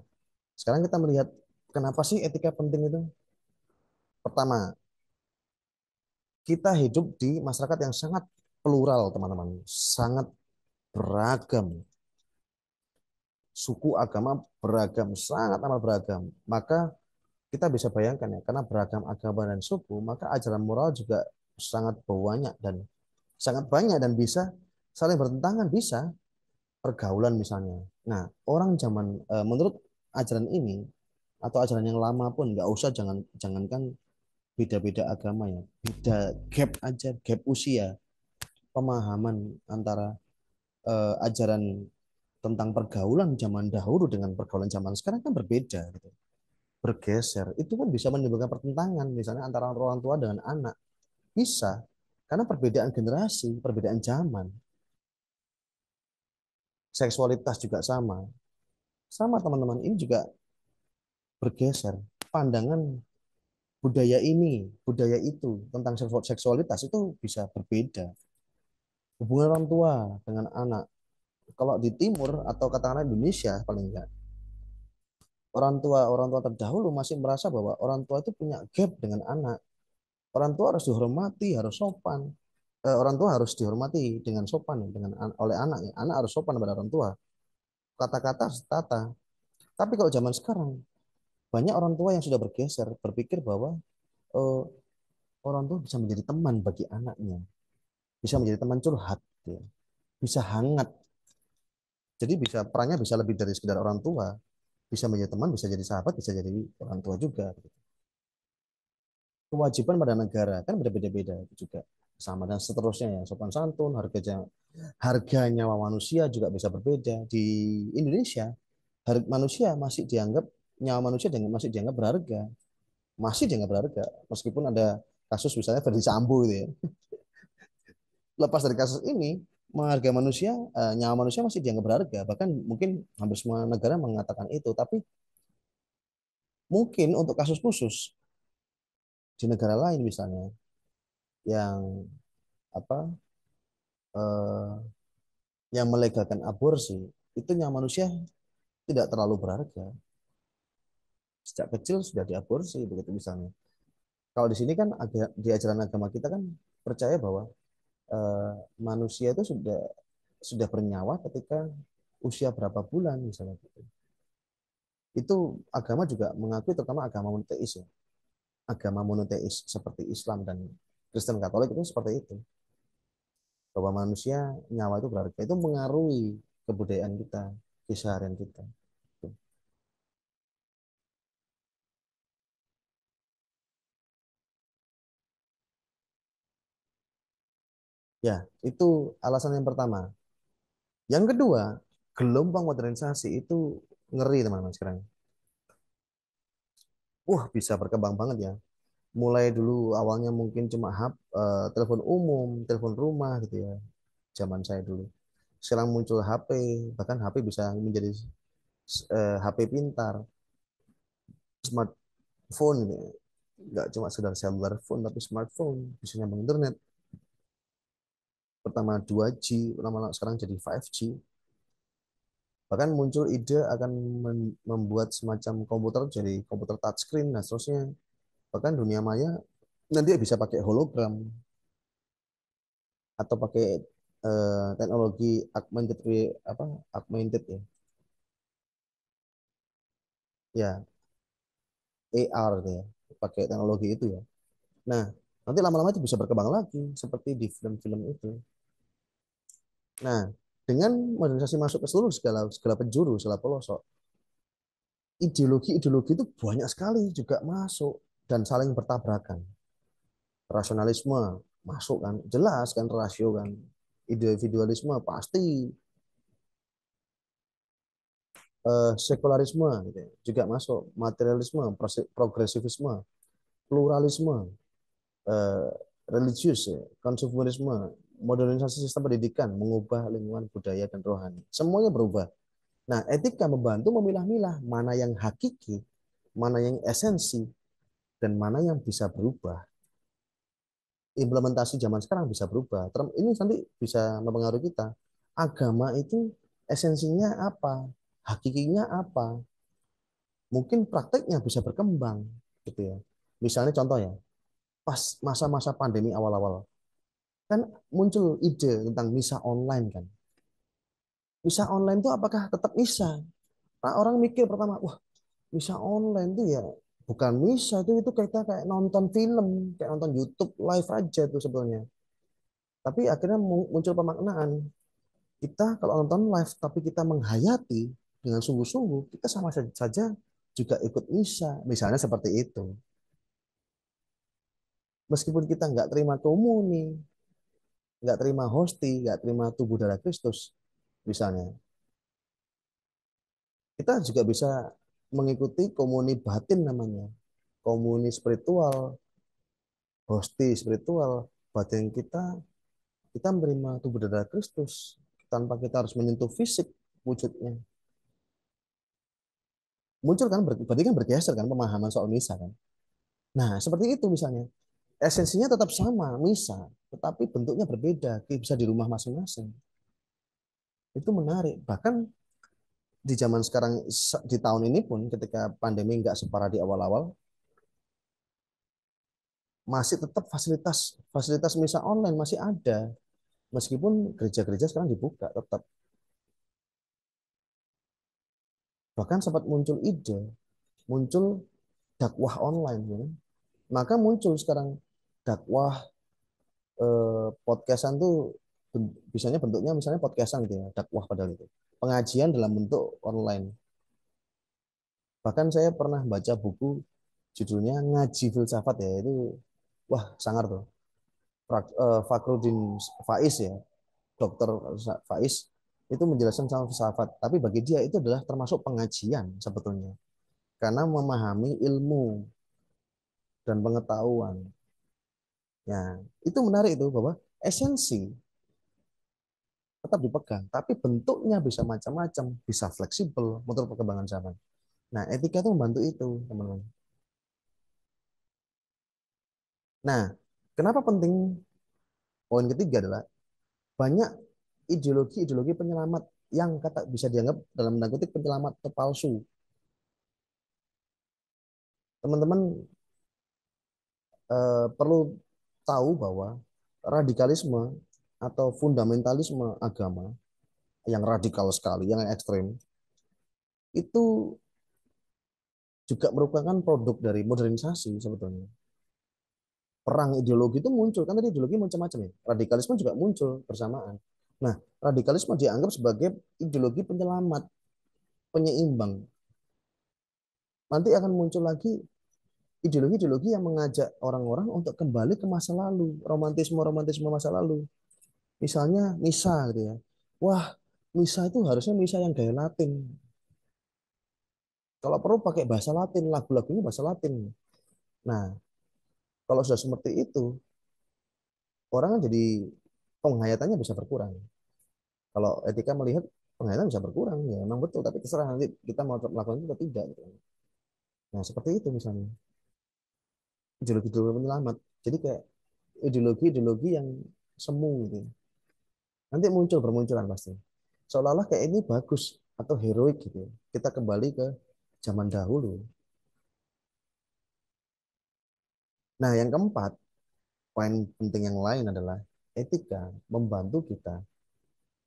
sekarang kita melihat kenapa sih etika penting itu? Pertama, kita hidup di masyarakat yang sangat plural, teman-teman. Sangat beragam. Suku agama beragam, sangat amat beragam. Maka kita bisa bayangkan ya, karena beragam agama dan suku, maka ajaran moral juga sangat banyak dan sangat banyak dan bisa saling bertentangan bisa pergaulan misalnya. Nah, orang zaman eh, menurut ajaran ini atau ajaran yang lama pun nggak usah jangan jangankan beda-beda agama ya, beda gap aja, gap usia, pemahaman antara uh, ajaran tentang pergaulan zaman dahulu dengan pergaulan zaman sekarang kan berbeda gitu. Bergeser. Itu kan bisa menimbulkan pertentangan misalnya antara orang tua dengan anak. Bisa karena perbedaan generasi, perbedaan zaman seksualitas juga sama. Sama teman-teman, ini juga bergeser. Pandangan budaya ini, budaya itu tentang seksualitas itu bisa berbeda. Hubungan orang tua dengan anak. Kalau di timur atau katakanlah Indonesia paling enggak orang tua orang tua terdahulu masih merasa bahwa orang tua itu punya gap dengan anak. Orang tua harus dihormati, harus sopan. Eh, orang tua harus dihormati dengan sopan ya, dengan oleh anak ya. Anak harus sopan kepada orang tua. Kata-kata tata. Tapi kalau zaman sekarang banyak orang tua yang sudah bergeser berpikir bahwa eh, orang tua bisa menjadi teman bagi anaknya, bisa menjadi teman curhat, ya. bisa hangat. Jadi bisa perannya bisa lebih dari sekedar orang tua, bisa menjadi teman, bisa jadi sahabat, bisa jadi orang tua juga. Kewajiban pada negara kan berbeda-beda juga sama dan seterusnya ya sopan santun harga harga nyawa manusia juga bisa berbeda di Indonesia harga manusia masih dianggap nyawa manusia masih dianggap berharga masih dianggap berharga meskipun ada kasus misalnya versi Sambo gitu ya lepas dari kasus ini harga manusia eh, nyawa manusia masih dianggap berharga bahkan mungkin hampir semua negara mengatakan itu tapi mungkin untuk kasus khusus di negara lain misalnya yang apa eh, yang melegalkan aborsi itu yang manusia tidak terlalu berharga sejak kecil sudah diaborsi begitu misalnya kalau di sini kan di ajaran agama kita kan percaya bahwa eh, manusia itu sudah sudah bernyawa ketika usia berapa bulan misalnya gitu itu agama juga mengakui terutama agama monoteis ya agama monoteis seperti Islam dan Kristen Katolik itu seperti itu. Bahwa manusia nyawa itu berharga. Itu mengaruhi kebudayaan kita, keseharian kita. Ya, itu alasan yang pertama. Yang kedua, gelombang modernisasi itu ngeri teman-teman sekarang. Wah, bisa berkembang banget ya mulai dulu awalnya mungkin cuma hub, uh, eh, telepon umum, telepon rumah gitu ya. Zaman saya dulu. Sekarang muncul HP, bahkan HP bisa menjadi uh, eh, HP pintar. Smartphone gitu. nggak cuma sekedar cellular phone tapi smartphone bisa nyambung internet. Pertama 2G, lama-lama sekarang jadi 5G. Bahkan muncul ide akan membuat semacam komputer jadi komputer touchscreen dan seterusnya bahkan dunia maya nanti ya bisa pakai hologram atau pakai eh, teknologi augmented apa augmented ya ya AR ya pakai teknologi itu ya nah nanti lama-lama itu bisa berkembang lagi seperti di film-film itu nah dengan modernisasi masuk ke seluruh segala segala penjuru segala pelosok ideologi-ideologi itu banyak sekali juga masuk dan saling bertabrakan. Rasionalisme masuk kan, jelas kan rasio kan. Individualisme pasti. Eh, sekularisme gitu ya, juga masuk, materialisme, progresivisme, pluralisme, eh, religius, ya, konsumerisme, modernisasi sistem pendidikan, mengubah lingkungan budaya dan rohani. Semuanya berubah. Nah, etika membantu memilah-milah mana yang hakiki, mana yang esensi, dan mana yang bisa berubah. Implementasi zaman sekarang bisa berubah. Ini nanti bisa mempengaruhi kita. Agama itu esensinya apa? Hakikinya apa? Mungkin prakteknya bisa berkembang, gitu ya. Misalnya contoh ya, pas masa-masa pandemi awal-awal, kan muncul ide tentang misa online kan. Misa online itu apakah tetap misa? Nah, orang mikir pertama, wah misa online itu ya bukan misa itu itu kita kayak nonton film kayak nonton YouTube live aja itu sebetulnya tapi akhirnya muncul pemaknaan kita kalau nonton live tapi kita menghayati dengan sungguh-sungguh kita sama saja juga ikut misa misalnya seperti itu meskipun kita nggak terima komuni nggak terima hosti nggak terima tubuh darah Kristus misalnya kita juga bisa mengikuti komuni batin namanya. Komuni spiritual, hosti spiritual, batin kita, kita menerima tubuh darah Kristus tanpa kita harus menyentuh fisik wujudnya. Muncul kan, berarti kan bergeser kan pemahaman soal misa kan. Nah, seperti itu misalnya. Esensinya tetap sama, misa, tetapi bentuknya berbeda, bisa di rumah masing-masing. Itu menarik. Bahkan di zaman sekarang di tahun ini pun ketika pandemi nggak separah di awal-awal masih tetap fasilitas fasilitas misa online masih ada meskipun gereja-gereja sekarang dibuka tetap bahkan sempat muncul ide muncul dakwah online ya. maka muncul sekarang dakwah eh, podcastan tuh bisanya bentuknya misalnya podcastan gitu ya dakwah padahal itu pengajian dalam bentuk online. Bahkan saya pernah baca buku judulnya Ngaji Filsafat ya, itu wah sangar tuh. Eh, Fakrudin Faiz ya, dokter Faiz itu menjelaskan sama filsafat, tapi bagi dia itu adalah termasuk pengajian sebetulnya. Karena memahami ilmu dan pengetahuan. Ya, itu menarik itu bahwa esensi tetap dipegang, tapi bentuknya bisa macam-macam, bisa fleksibel menurut perkembangan zaman. Nah, etika itu membantu itu, teman-teman. Nah, kenapa penting poin ketiga adalah banyak ideologi-ideologi penyelamat yang kata bisa dianggap dalam tanda kutip penyelamat atau palsu. Teman-teman eh, perlu tahu bahwa radikalisme atau fundamentalisme agama yang radikal sekali, yang ekstrim, itu juga merupakan produk dari modernisasi sebetulnya. Perang ideologi itu muncul, kan tadi ideologi macam-macam ya. Radikalisme juga muncul bersamaan. Nah, radikalisme dianggap sebagai ideologi penyelamat, penyeimbang. Nanti akan muncul lagi ideologi-ideologi yang mengajak orang-orang untuk kembali ke masa lalu, romantisme-romantisme masa lalu misalnya misa gitu ya wah misa itu harusnya misa yang gaya Latin kalau perlu pakai bahasa Latin lagu-lagunya bahasa Latin nah kalau sudah seperti itu orang jadi penghayatannya bisa berkurang kalau etika melihat penghayatan bisa berkurang ya memang betul tapi terserah nanti kita mau melakukan itu atau tidak gitu. nah seperti itu misalnya ideologi ideologi penyelamat jadi kayak ideologi ideologi yang semu gitu Nanti muncul bermunculan pasti. Seolah-olah kayak ini bagus atau heroik gitu. Ya. Kita kembali ke zaman dahulu. Nah, yang keempat, poin penting yang lain adalah etika membantu kita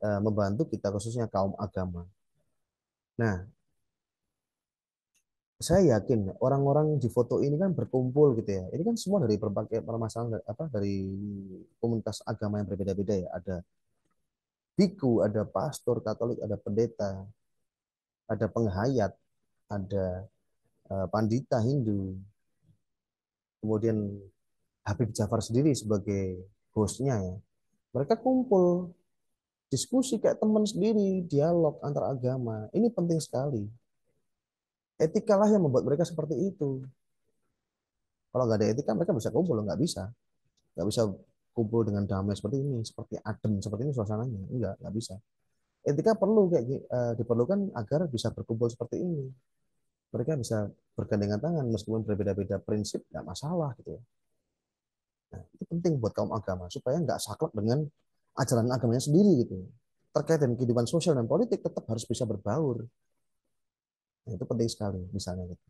eh, membantu kita khususnya kaum agama. Nah, saya yakin orang-orang di foto ini kan berkumpul gitu ya. Ini kan semua dari berbagai permasalahan apa dari komunitas agama yang berbeda-beda ya. Ada biku, ada pastor Katolik, ada pendeta, ada penghayat, ada eh, pandita Hindu. Kemudian Habib Jafar sendiri sebagai hostnya ya. Mereka kumpul diskusi kayak teman sendiri, dialog antar agama. Ini penting sekali. Etikalah yang membuat mereka seperti itu. Kalau nggak ada etika mereka bisa kumpul, nggak bisa. Nggak bisa kumpul dengan damai seperti ini, seperti adem seperti ini suasananya. Enggak, enggak bisa. Etika perlu kayak uh, diperlukan agar bisa berkumpul seperti ini. Mereka bisa bergandengan tangan meskipun berbeda-beda prinsip, enggak masalah gitu ya. Nah, itu penting buat kaum agama supaya nggak saklek dengan ajaran agamanya sendiri gitu. Terkait dengan kehidupan sosial dan politik tetap harus bisa berbaur. Nah, itu penting sekali misalnya gitu.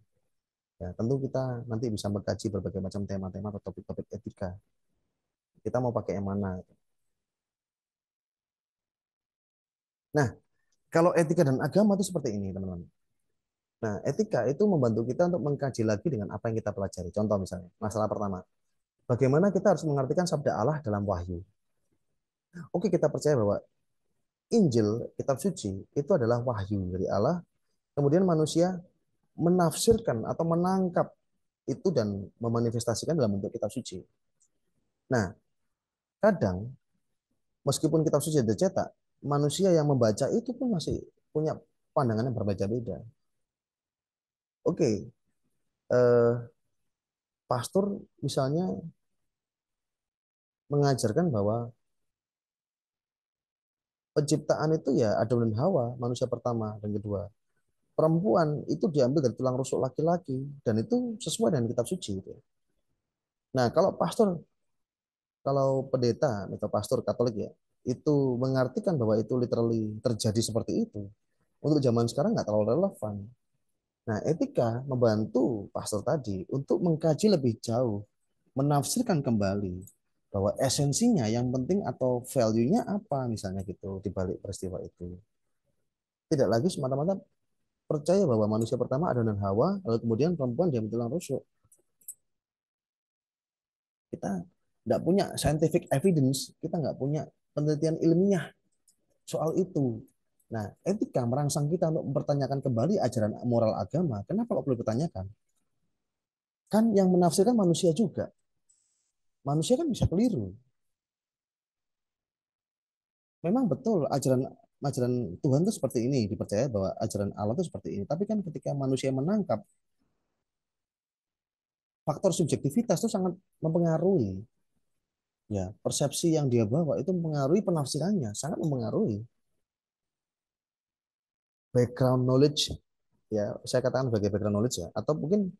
Ya, tentu kita nanti bisa mengkaji berbagai macam tema-tema atau topik-topik etika kita mau pakai yang mana. Gitu. Nah, kalau etika dan agama itu seperti ini, teman-teman. Nah, etika itu membantu kita untuk mengkaji lagi dengan apa yang kita pelajari. Contoh misalnya, masalah pertama. Bagaimana kita harus mengartikan sabda Allah dalam wahyu? Oke, kita percaya bahwa Injil, kitab suci, itu adalah wahyu dari Allah. Kemudian manusia menafsirkan atau menangkap itu dan memanifestasikan dalam bentuk kitab suci. Nah, kadang meskipun kitab suci cetak, manusia yang membaca itu pun masih punya pandangan yang berbeda-beda. Oke, okay. eh, pastor misalnya mengajarkan bahwa penciptaan itu ya Adam dan Hawa, manusia pertama dan kedua. Perempuan itu diambil dari tulang rusuk laki-laki dan itu sesuai dengan kitab suci. Nah, kalau pastor kalau pendeta atau pastor Katolik ya itu mengartikan bahwa itu literally terjadi seperti itu untuk zaman sekarang nggak terlalu relevan. Nah, etika membantu pastor tadi untuk mengkaji lebih jauh, menafsirkan kembali bahwa esensinya yang penting atau value-nya apa misalnya gitu di balik peristiwa itu. Tidak lagi semata-mata percaya bahwa manusia pertama Adam dan Hawa, lalu kemudian perempuan dia menjelang rusuk. Kita nggak punya scientific evidence, kita nggak punya penelitian ilmiah soal itu. Nah, etika merangsang kita untuk mempertanyakan kembali ajaran moral agama. Kenapa kok perlu bertanyakan Kan yang menafsirkan manusia juga. Manusia kan bisa keliru. Memang betul ajaran ajaran Tuhan itu seperti ini, dipercaya bahwa ajaran Allah itu seperti ini. Tapi kan ketika manusia menangkap faktor subjektivitas itu sangat mempengaruhi ya persepsi yang dia bawa itu mempengaruhi penafsirannya sangat mempengaruhi background knowledge ya saya katakan sebagai background knowledge ya atau mungkin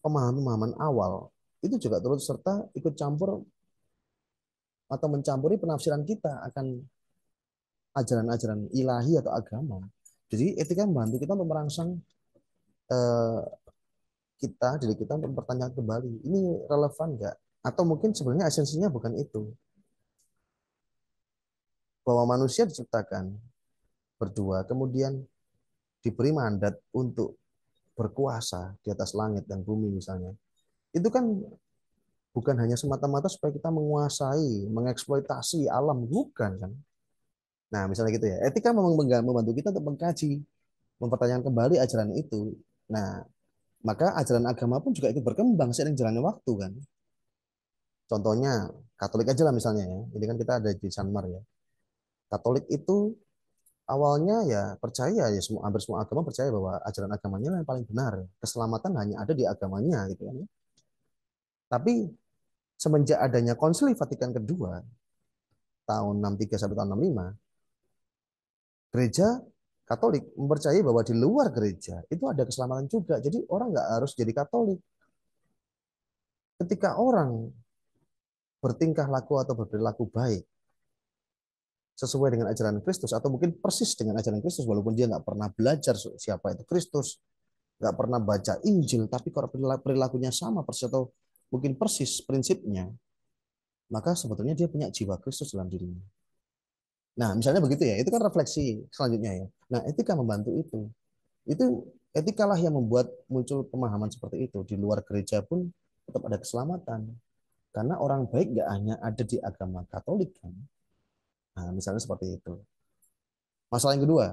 pemahaman-pemahaman awal itu juga turut serta ikut campur atau mencampuri penafsiran kita akan ajaran-ajaran ilahi atau agama. Jadi etika membantu kita untuk merangsang eh, kita, diri kita untuk bertanya kembali, ini relevan nggak atau mungkin sebenarnya esensinya bukan itu. Bahwa manusia diciptakan berdua, kemudian diberi mandat untuk berkuasa di atas langit dan bumi misalnya. Itu kan bukan hanya semata-mata supaya kita menguasai, mengeksploitasi alam, bukan kan? Nah, misalnya gitu ya. Etika memang membantu kita untuk mengkaji, mempertanyakan kembali ajaran itu. Nah, maka ajaran agama pun juga ikut berkembang seiring jalannya waktu kan. Contohnya Katolik aja lah misalnya ya. Ini kan kita ada di Sanmar ya. Katolik itu awalnya ya percaya ya semua hampir semua agama percaya bahwa ajaran agamanya yang paling benar. Keselamatan hanya ada di agamanya gitu kan. Ya. Tapi semenjak adanya Konsili Vatikan kedua tahun 63 sampai tahun 65 gereja Katolik mempercayai bahwa di luar gereja itu ada keselamatan juga. Jadi orang nggak harus jadi Katolik. Ketika orang bertingkah laku atau berperilaku baik sesuai dengan ajaran Kristus atau mungkin persis dengan ajaran Kristus walaupun dia nggak pernah belajar siapa itu Kristus nggak pernah baca Injil tapi kalau perilakunya sama persis atau mungkin persis prinsipnya maka sebetulnya dia punya jiwa Kristus dalam dirinya nah misalnya begitu ya itu kan refleksi selanjutnya ya nah etika membantu itu itu etikalah yang membuat muncul pemahaman seperti itu di luar gereja pun tetap ada keselamatan karena orang baik nggak hanya ada di agama Katolik kan. Nah, misalnya seperti itu. Masalah yang kedua,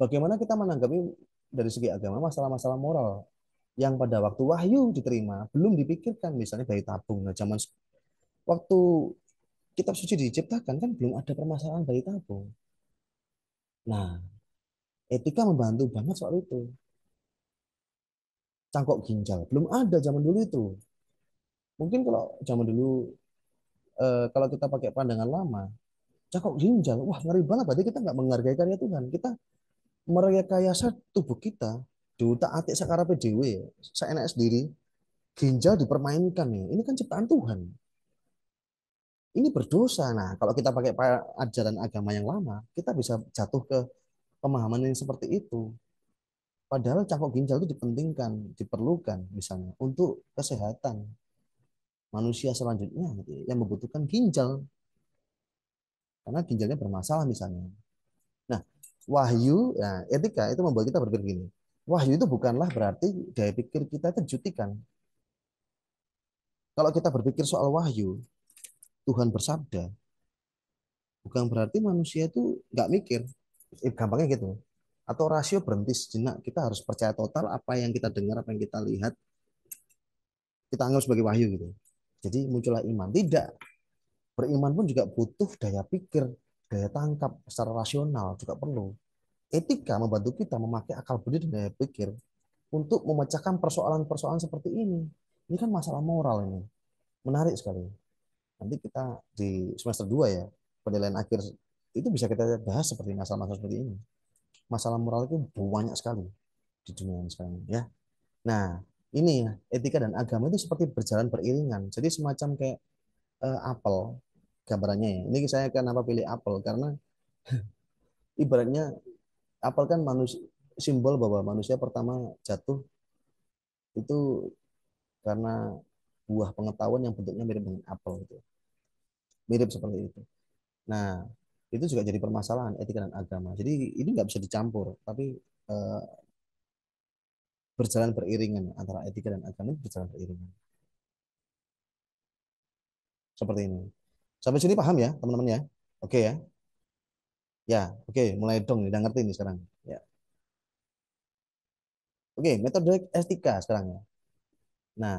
bagaimana kita menanggapi dari segi agama masalah-masalah moral yang pada waktu wahyu diterima belum dipikirkan misalnya bayi tabung. Nah, zaman waktu kitab suci diciptakan kan belum ada permasalahan bayi tabung. Nah, etika membantu banget soal itu. Cangkok ginjal belum ada zaman dulu itu mungkin kalau zaman dulu eh, kalau kita pakai pandangan lama cakok ginjal wah ngeri banget berarti kita nggak menghargai karya Tuhan kita merekayasa tubuh kita juta atik sekarang PDW saya enak sendiri ginjal dipermainkan nih ya. ini kan ciptaan Tuhan ini berdosa nah kalau kita pakai ajaran agama yang lama kita bisa jatuh ke pemahaman yang seperti itu padahal cangkok ginjal itu dipentingkan diperlukan misalnya untuk kesehatan manusia selanjutnya gitu ya, yang membutuhkan ginjal karena ginjalnya bermasalah misalnya. Nah, wahyu, nah, etika itu membuat kita berpikir gini. Wahyu itu bukanlah berarti daya pikir kita itu jutikan. Kalau kita berpikir soal wahyu, Tuhan bersabda, bukan berarti manusia itu nggak mikir. Eh, gampangnya gitu. Atau rasio berhenti sejenak. Kita harus percaya total apa yang kita dengar, apa yang kita lihat. Kita anggap sebagai wahyu gitu. Jadi muncullah iman. Tidak. Beriman pun juga butuh daya pikir, daya tangkap secara rasional juga perlu. Etika membantu kita memakai akal budi dan daya pikir untuk memecahkan persoalan-persoalan seperti ini. Ini kan masalah moral ini. Menarik sekali. Nanti kita di semester 2 ya, penilaian akhir itu bisa kita bahas seperti masalah-masalah seperti ini. Masalah moral itu banyak sekali di dunia ini sekarang ya. Nah, ini ya etika dan agama itu seperti berjalan beriringan jadi semacam kayak uh, apel gambarannya ya ini saya kenapa pilih apel karena ibaratnya apel kan manusia simbol bahwa manusia pertama jatuh itu karena buah pengetahuan yang bentuknya mirip dengan apel itu mirip seperti itu nah itu juga jadi permasalahan etika dan agama jadi ini nggak bisa dicampur tapi uh, berjalan beriringan antara etika dan agama berjalan beriringan. Seperti ini. Sampai sini paham ya, teman-teman ya? Oke ya. Ya, oke, mulai dong udah ngerti ini sekarang. Ya. Oke, metode etika sekarang ya. Nah,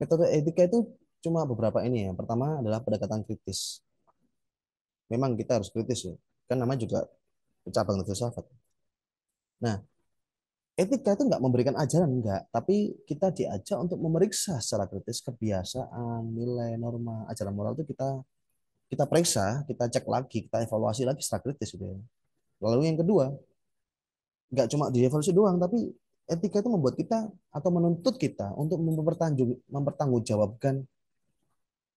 metode etika itu cuma beberapa ini ya. Pertama adalah pendekatan kritis. Memang kita harus kritis ya. Kan nama juga cabang filsafat Nah, etika itu nggak memberikan ajaran enggak, tapi kita diajak untuk memeriksa secara kritis kebiasaan, nilai, norma, ajaran moral itu kita kita periksa, kita cek lagi, kita evaluasi lagi secara kritis gitu ya. Lalu yang kedua, nggak cuma dievaluasi doang, tapi etika itu membuat kita atau menuntut kita untuk mempertanggungjawabkan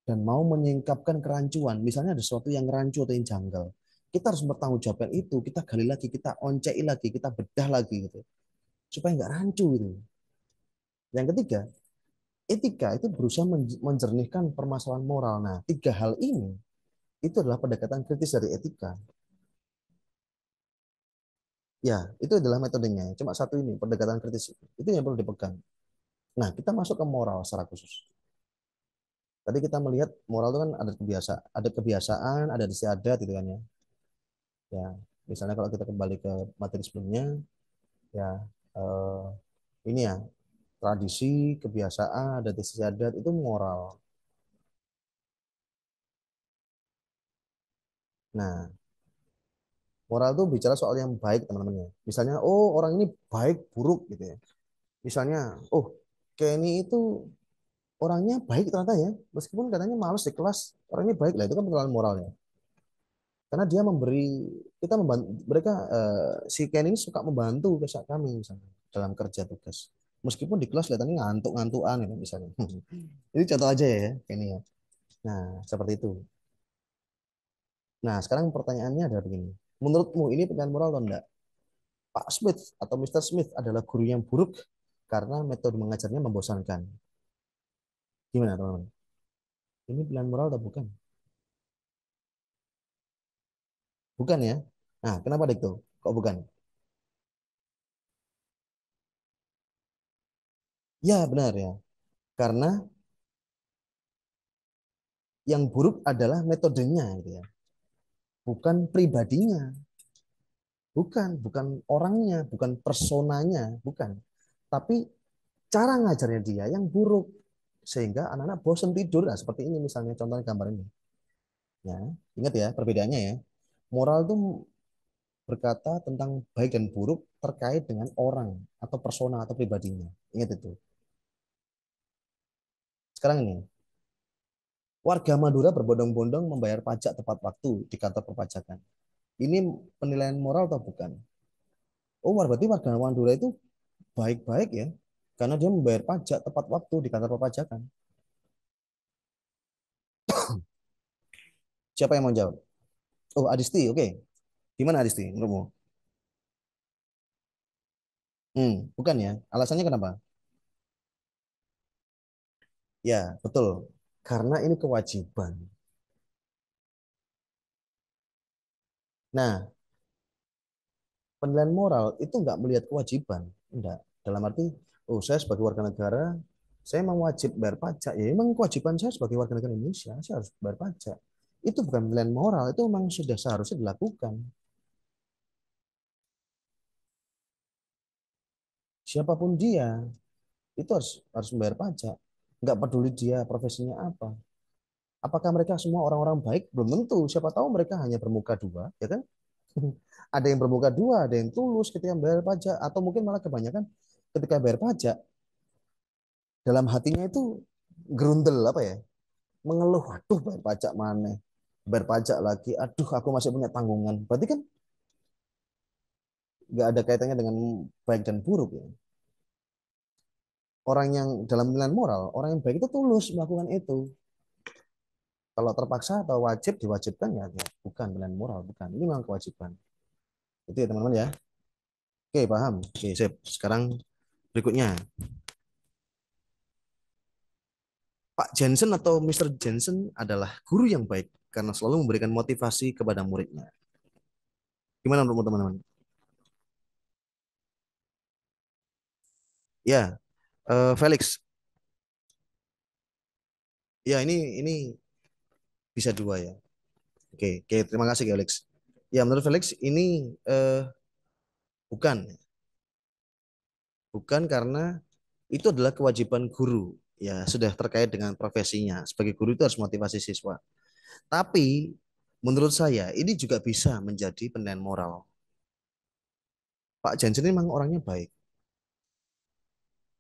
dan mau menyingkapkan kerancuan. Misalnya ada sesuatu yang rancu atau yang janggal. Kita harus bertanggung jawabkan itu. Kita gali lagi, kita oncei lagi, kita bedah lagi gitu. Supaya nggak rancu gitu. Yang ketiga, etika itu berusaha menjernihkan permasalahan moral. Nah, tiga hal ini itu adalah pendekatan kritis dari etika. Ya, itu adalah metodenya. Cuma satu ini, pendekatan kritis. Itu yang perlu dipegang. Nah, kita masuk ke moral secara khusus. Tadi kita melihat moral itu kan ada kebiasaan, ada kebiasaan, ada istiadat gitu kan ya ya misalnya kalau kita kembali ke materi sebelumnya ya eh, ini ya tradisi kebiasaan adat istiadat itu moral nah moral itu bicara soal yang baik teman-teman ya misalnya oh orang ini baik buruk gitu ya misalnya oh Kenny itu orangnya baik ternyata ya meskipun katanya males di kelas orangnya baik lah itu kan pengenalan moralnya karena dia memberi kita membantu mereka uh, si Ken ini suka membantu kesak kami misalnya dalam kerja tugas meskipun di kelas kelihatannya ngantuk ngantuan gitu misalnya ini contoh aja ya ini ya nah seperti itu nah sekarang pertanyaannya adalah begini menurutmu ini pilihan moral atau enggak Pak Smith atau Mr. Smith adalah guru yang buruk karena metode mengajarnya membosankan gimana teman-teman ini pilihan moral atau bukan Bukan ya? Nah, kenapa Dikto? Kok bukan? Ya, benar ya. Karena yang buruk adalah metodenya gitu ya. Bukan pribadinya. Bukan, bukan orangnya, bukan personanya, bukan. Tapi cara ngajarnya dia yang buruk sehingga anak-anak bosan tidur nah, seperti ini misalnya contohnya gambar ini ya ingat ya perbedaannya ya Moral itu berkata tentang baik dan buruk terkait dengan orang atau persona atau pribadinya. Ingat itu. Sekarang ini, warga Madura berbondong-bondong membayar pajak tepat waktu di kantor perpajakan. Ini penilaian moral atau bukan? Oh, berarti warga Madura itu baik-baik ya, karena dia membayar pajak tepat waktu di kantor perpajakan. Siapa yang mau jawab? Oh, Adisti, oke. Okay. Gimana Adisti menurutmu? Hmm, bukan ya. Alasannya kenapa? Ya, betul. Karena ini kewajiban. Nah, penilaian moral itu nggak melihat kewajiban. Enggak. Dalam arti, oh saya sebagai warga negara, saya memang wajib bayar pajak. Ya memang kewajiban saya sebagai warga negara Indonesia, saya harus bayar pajak itu bukan pilihan moral, itu memang sudah seharusnya dilakukan. Siapapun dia, itu harus harus membayar pajak. Nggak peduli dia profesinya apa. Apakah mereka semua orang-orang baik? Belum tentu. Siapa tahu mereka hanya bermuka dua, ya kan? ada yang bermuka dua, ada yang tulus ketika membayar pajak, atau mungkin malah kebanyakan ketika bayar pajak dalam hatinya itu gerundel apa ya? Mengeluh, aduh bayar pajak mana? bayar pajak lagi aduh aku masih punya tanggungan berarti kan nggak ada kaitannya dengan baik dan buruk ya orang yang dalam nilai moral orang yang baik itu tulus melakukan itu kalau terpaksa atau wajib diwajibkan ya, ya. bukan nilai moral bukan ini memang kewajiban itu ya teman-teman ya oke paham oke sip sekarang berikutnya Pak Jensen atau Mr. Jensen adalah guru yang baik karena selalu memberikan motivasi kepada muridnya. Gimana menurut teman-teman? Ya, uh, Felix. Ya, ini ini bisa dua ya. Oke, oke terima kasih Felix. Ya, menurut Felix ini uh, bukan bukan karena itu adalah kewajiban guru ya sudah terkait dengan profesinya. Sebagai guru itu harus motivasi siswa. Tapi menurut saya ini juga bisa menjadi penilaian moral. Pak Jansen memang orangnya baik.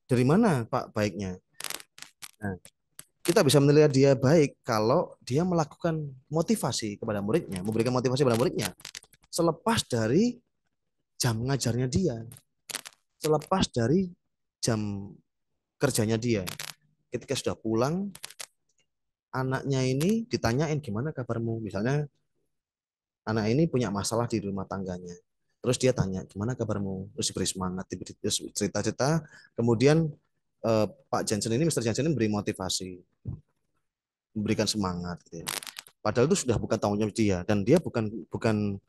Dari mana Pak baiknya? Nah, kita bisa menilai dia baik kalau dia melakukan motivasi kepada muridnya, memberikan motivasi kepada muridnya selepas dari jam mengajarnya dia, selepas dari jam kerjanya dia ketika sudah pulang anaknya ini ditanyain gimana kabarmu misalnya anak ini punya masalah di rumah tangganya terus dia tanya gimana kabarmu terus diberi semangat diberi cerita-cerita kemudian eh, Pak Jensen ini Mr. Jensen ini beri motivasi memberikan semangat gitu ya. padahal itu sudah bukan tanggung jawab dia dan dia bukan bukan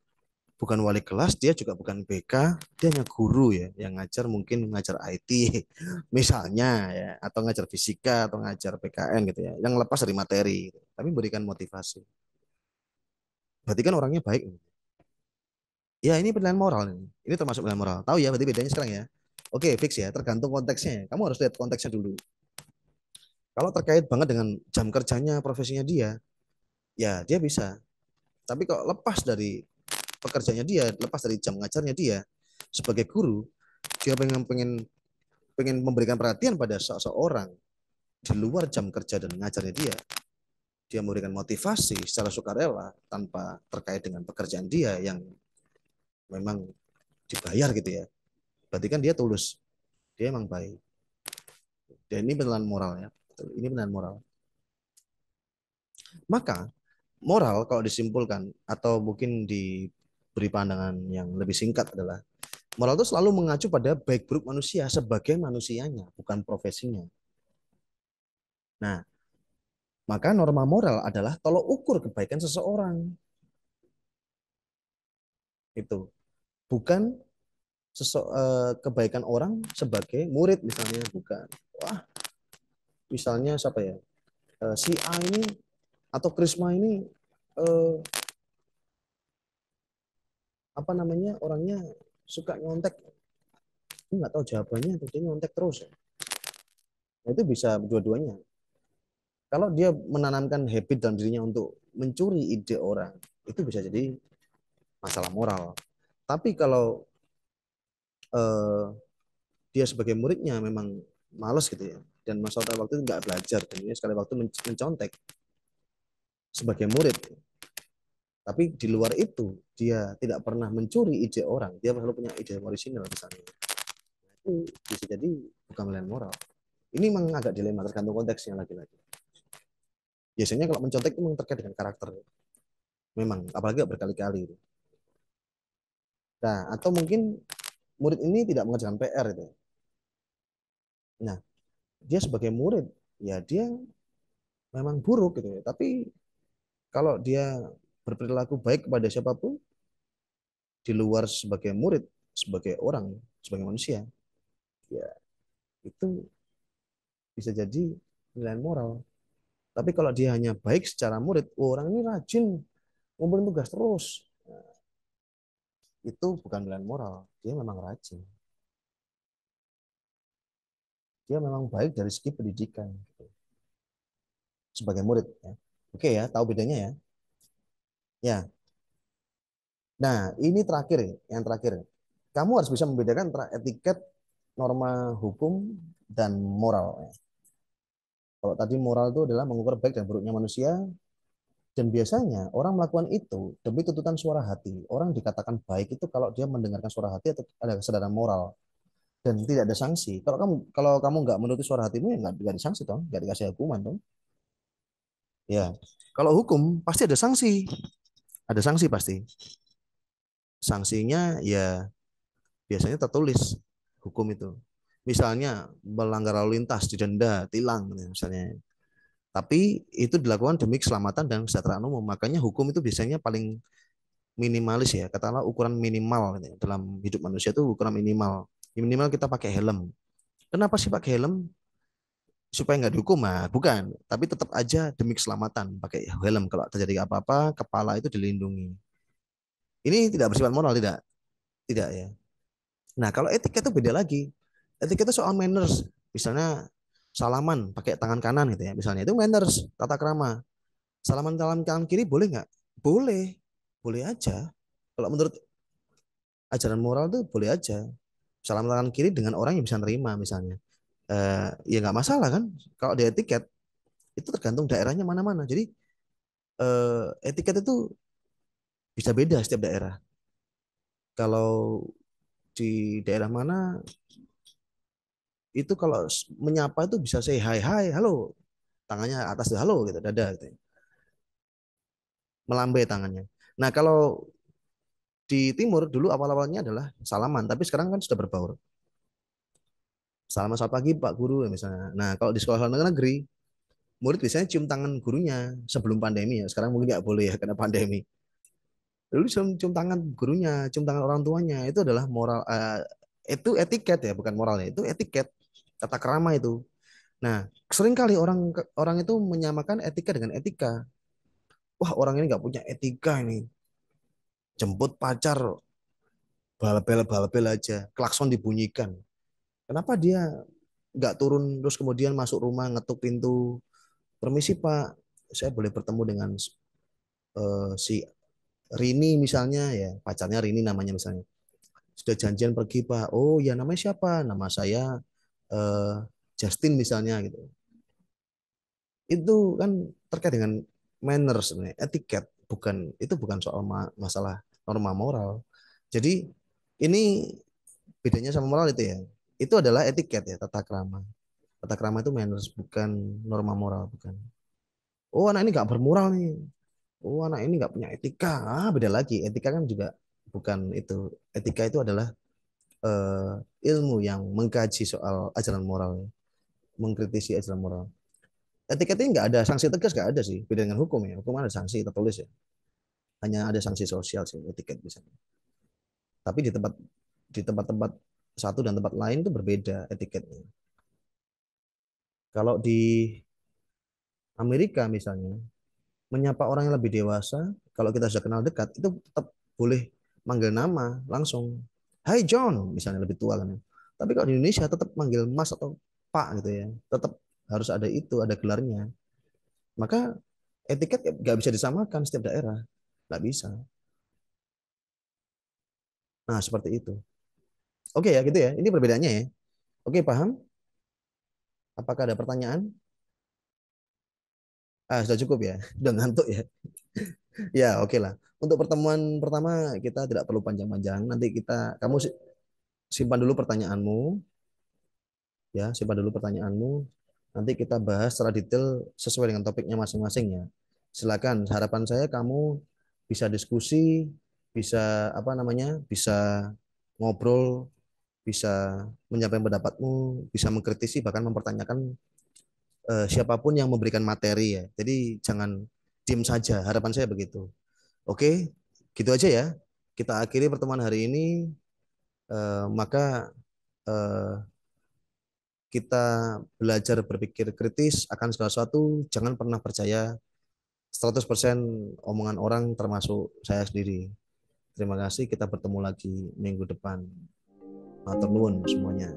bukan wali kelas, dia juga bukan BK, dia hanya guru ya, yang ngajar mungkin ngajar IT misalnya ya, atau ngajar fisika atau ngajar PKN gitu ya, yang lepas dari materi, gitu. tapi berikan motivasi. Berarti kan orangnya baik. Ya ini penilaian moral ini. Ini termasuk penilaian moral. Tahu ya berarti bedanya sekarang ya. Oke, fix ya, tergantung konteksnya. Ya. Kamu harus lihat konteksnya dulu. Kalau terkait banget dengan jam kerjanya, profesinya dia, ya dia bisa. Tapi kalau lepas dari pekerjaannya dia, lepas dari jam ngajarnya dia sebagai guru, dia pengen pengen pengen memberikan perhatian pada seseorang di luar jam kerja dan ngajarnya dia. Dia memberikan motivasi secara sukarela tanpa terkait dengan pekerjaan dia yang memang dibayar gitu ya. Berarti kan dia tulus. Dia emang baik. Dan ini beneran moral ya. Ini beneran moral. Maka moral kalau disimpulkan atau mungkin di beri pandangan yang lebih singkat adalah moral itu selalu mengacu pada baik buruk manusia sebagai manusianya, bukan profesinya. Nah, maka norma moral adalah tolok ukur kebaikan seseorang. Itu. Bukan eh, kebaikan orang sebagai murid misalnya, bukan. Wah, misalnya siapa ya? Eh, si A ini atau Krisma ini eh, apa namanya orangnya suka nyontek ini nggak tahu jawabannya tapi dia nyontek terus nah, itu bisa dua-duanya kalau dia menanamkan habit dalam dirinya untuk mencuri ide orang itu bisa jadi masalah moral tapi kalau eh, dia sebagai muridnya memang males gitu ya dan masalah waktu itu nggak belajar dan ini sekali waktu mencontek sebagai murid tapi di luar itu dia tidak pernah mencuri ide orang, dia selalu punya ide orisinal misalnya. Nah, itu bisa jadi bukan melain moral. Ini memang agak dilema tergantung konteksnya lagi-lagi. Biasanya kalau mencontek itu memang terkait dengan karakter. Memang, apalagi berkali-kali. Nah, atau mungkin murid ini tidak mengerjakan PR itu. Nah, dia sebagai murid ya dia memang buruk gitu ya. Tapi kalau dia berperilaku baik kepada siapapun di luar sebagai murid, sebagai orang, sebagai manusia, ya itu bisa jadi nilai moral. Tapi kalau dia hanya baik secara murid, orang ini rajin ngumpulin tugas terus. itu bukan nilai moral, dia memang rajin. Dia memang baik dari segi pendidikan. Gitu. Sebagai murid. Ya. Oke ya, tahu bedanya ya. Ya. Nah, ini terakhir, yang terakhir. Kamu harus bisa membedakan antara etiket, norma hukum, dan moral. Kalau tadi moral itu adalah mengukur baik dan buruknya manusia, dan biasanya orang melakukan itu demi tuntutan suara hati. Orang dikatakan baik itu kalau dia mendengarkan suara hati atau ada kesadaran moral dan tidak ada sanksi. Kalau kamu kalau kamu nggak menuruti suara hatimu ya nggak, nggak disanksi dong, nggak dikasih hukuman dong. Ya, kalau hukum pasti ada sanksi ada sanksi pasti. Sanksinya ya biasanya tertulis hukum itu. Misalnya melanggar lalu lintas didenda, tilang misalnya. Tapi itu dilakukan demi keselamatan dan kesejahteraan umum. Makanya hukum itu biasanya paling minimalis ya. Katakanlah ukuran minimal gitu ya. dalam hidup manusia itu ukuran minimal. Minimal kita pakai helm. Kenapa sih pakai helm? supaya nggak dihukum mah bukan tapi tetap aja demi keselamatan pakai helm kalau terjadi apa-apa kepala itu dilindungi ini tidak bersifat moral tidak tidak ya nah kalau etika itu beda lagi etika itu soal manners misalnya salaman pakai tangan kanan gitu ya misalnya itu manners tata kerama salaman salam kanan kiri boleh nggak boleh boleh aja kalau menurut ajaran moral itu boleh aja salaman tangan kiri dengan orang yang bisa nerima misalnya eh, ya nggak masalah kan kalau di etiket itu tergantung daerahnya mana-mana jadi eh, etiket itu bisa beda setiap daerah kalau di daerah mana itu kalau menyapa itu bisa say hi hi halo tangannya atas halo gitu dada gitu melambai tangannya nah kalau di timur dulu awal-awalnya adalah salaman tapi sekarang kan sudah berbaur Salam selamat pagi Pak Guru ya, misalnya. Nah kalau di sekolah sekolah negeri murid biasanya cium tangan gurunya sebelum pandemi ya. Sekarang mungkin nggak boleh ya karena pandemi. Dulu cium, cium tangan gurunya, cium tangan orang tuanya itu adalah moral uh, itu etiket ya bukan moralnya itu etiket tata kerama itu. Nah seringkali orang orang itu menyamakan etika dengan etika. Wah orang ini nggak punya etika ini. Jemput pacar balbel balbel aja, klakson dibunyikan. Kenapa dia nggak turun terus kemudian masuk rumah ngetuk pintu? Permisi Pak, saya boleh bertemu dengan uh, si Rini misalnya ya, pacarnya Rini namanya misalnya. Sudah janjian pergi Pak. Oh ya namanya siapa? Nama saya uh, Justin misalnya gitu. Itu kan terkait dengan manners etiket bukan itu bukan soal ma masalah norma moral. Jadi ini bedanya sama moral itu ya itu adalah etiket ya tata krama tata krama itu manners bukan norma moral bukan oh anak ini nggak bermoral nih oh anak ini nggak punya etika ah beda lagi etika kan juga bukan itu etika itu adalah uh, ilmu yang mengkaji soal ajaran moral ya. mengkritisi ajaran moral etika ini nggak ada sanksi tegas nggak ada sih beda dengan hukum ya hukum ada sanksi tertulis ya hanya ada sanksi sosial sih etiket misalnya tapi di tempat di tempat-tempat satu dan tempat lain itu berbeda etiketnya. Kalau di Amerika misalnya, menyapa orang yang lebih dewasa, kalau kita sudah kenal dekat, itu tetap boleh manggil nama langsung. Hai John, misalnya lebih tua kan. Tapi kalau di Indonesia tetap manggil mas atau pak gitu ya. Tetap harus ada itu, ada gelarnya. Maka etiket nggak bisa disamakan setiap daerah. Nggak bisa. Nah, seperti itu. Oke okay ya, gitu ya. Ini perbedaannya ya. Oke, okay, paham? Apakah ada pertanyaan? Ah, sudah cukup ya. Sudah ngantuk ya. ya, oke okay lah. Untuk pertemuan pertama kita tidak perlu panjang-panjang. Nanti kita kamu simpan dulu pertanyaanmu. Ya, simpan dulu pertanyaanmu. Nanti kita bahas secara detail sesuai dengan topiknya masing-masing ya. Silakan. Harapan saya kamu bisa diskusi, bisa apa namanya? bisa ngobrol bisa menyampaikan pendapatmu, bisa mengkritisi bahkan mempertanyakan uh, siapapun yang memberikan materi ya. Jadi jangan diam saja, harapan saya begitu. Oke, gitu aja ya. Kita akhiri pertemuan hari ini. Eh, maka eh, kita belajar berpikir kritis akan segala sesuatu, jangan pernah percaya 100% omongan orang termasuk saya sendiri. Terima kasih, kita bertemu lagi minggu depan. Matur nuwun semuanya.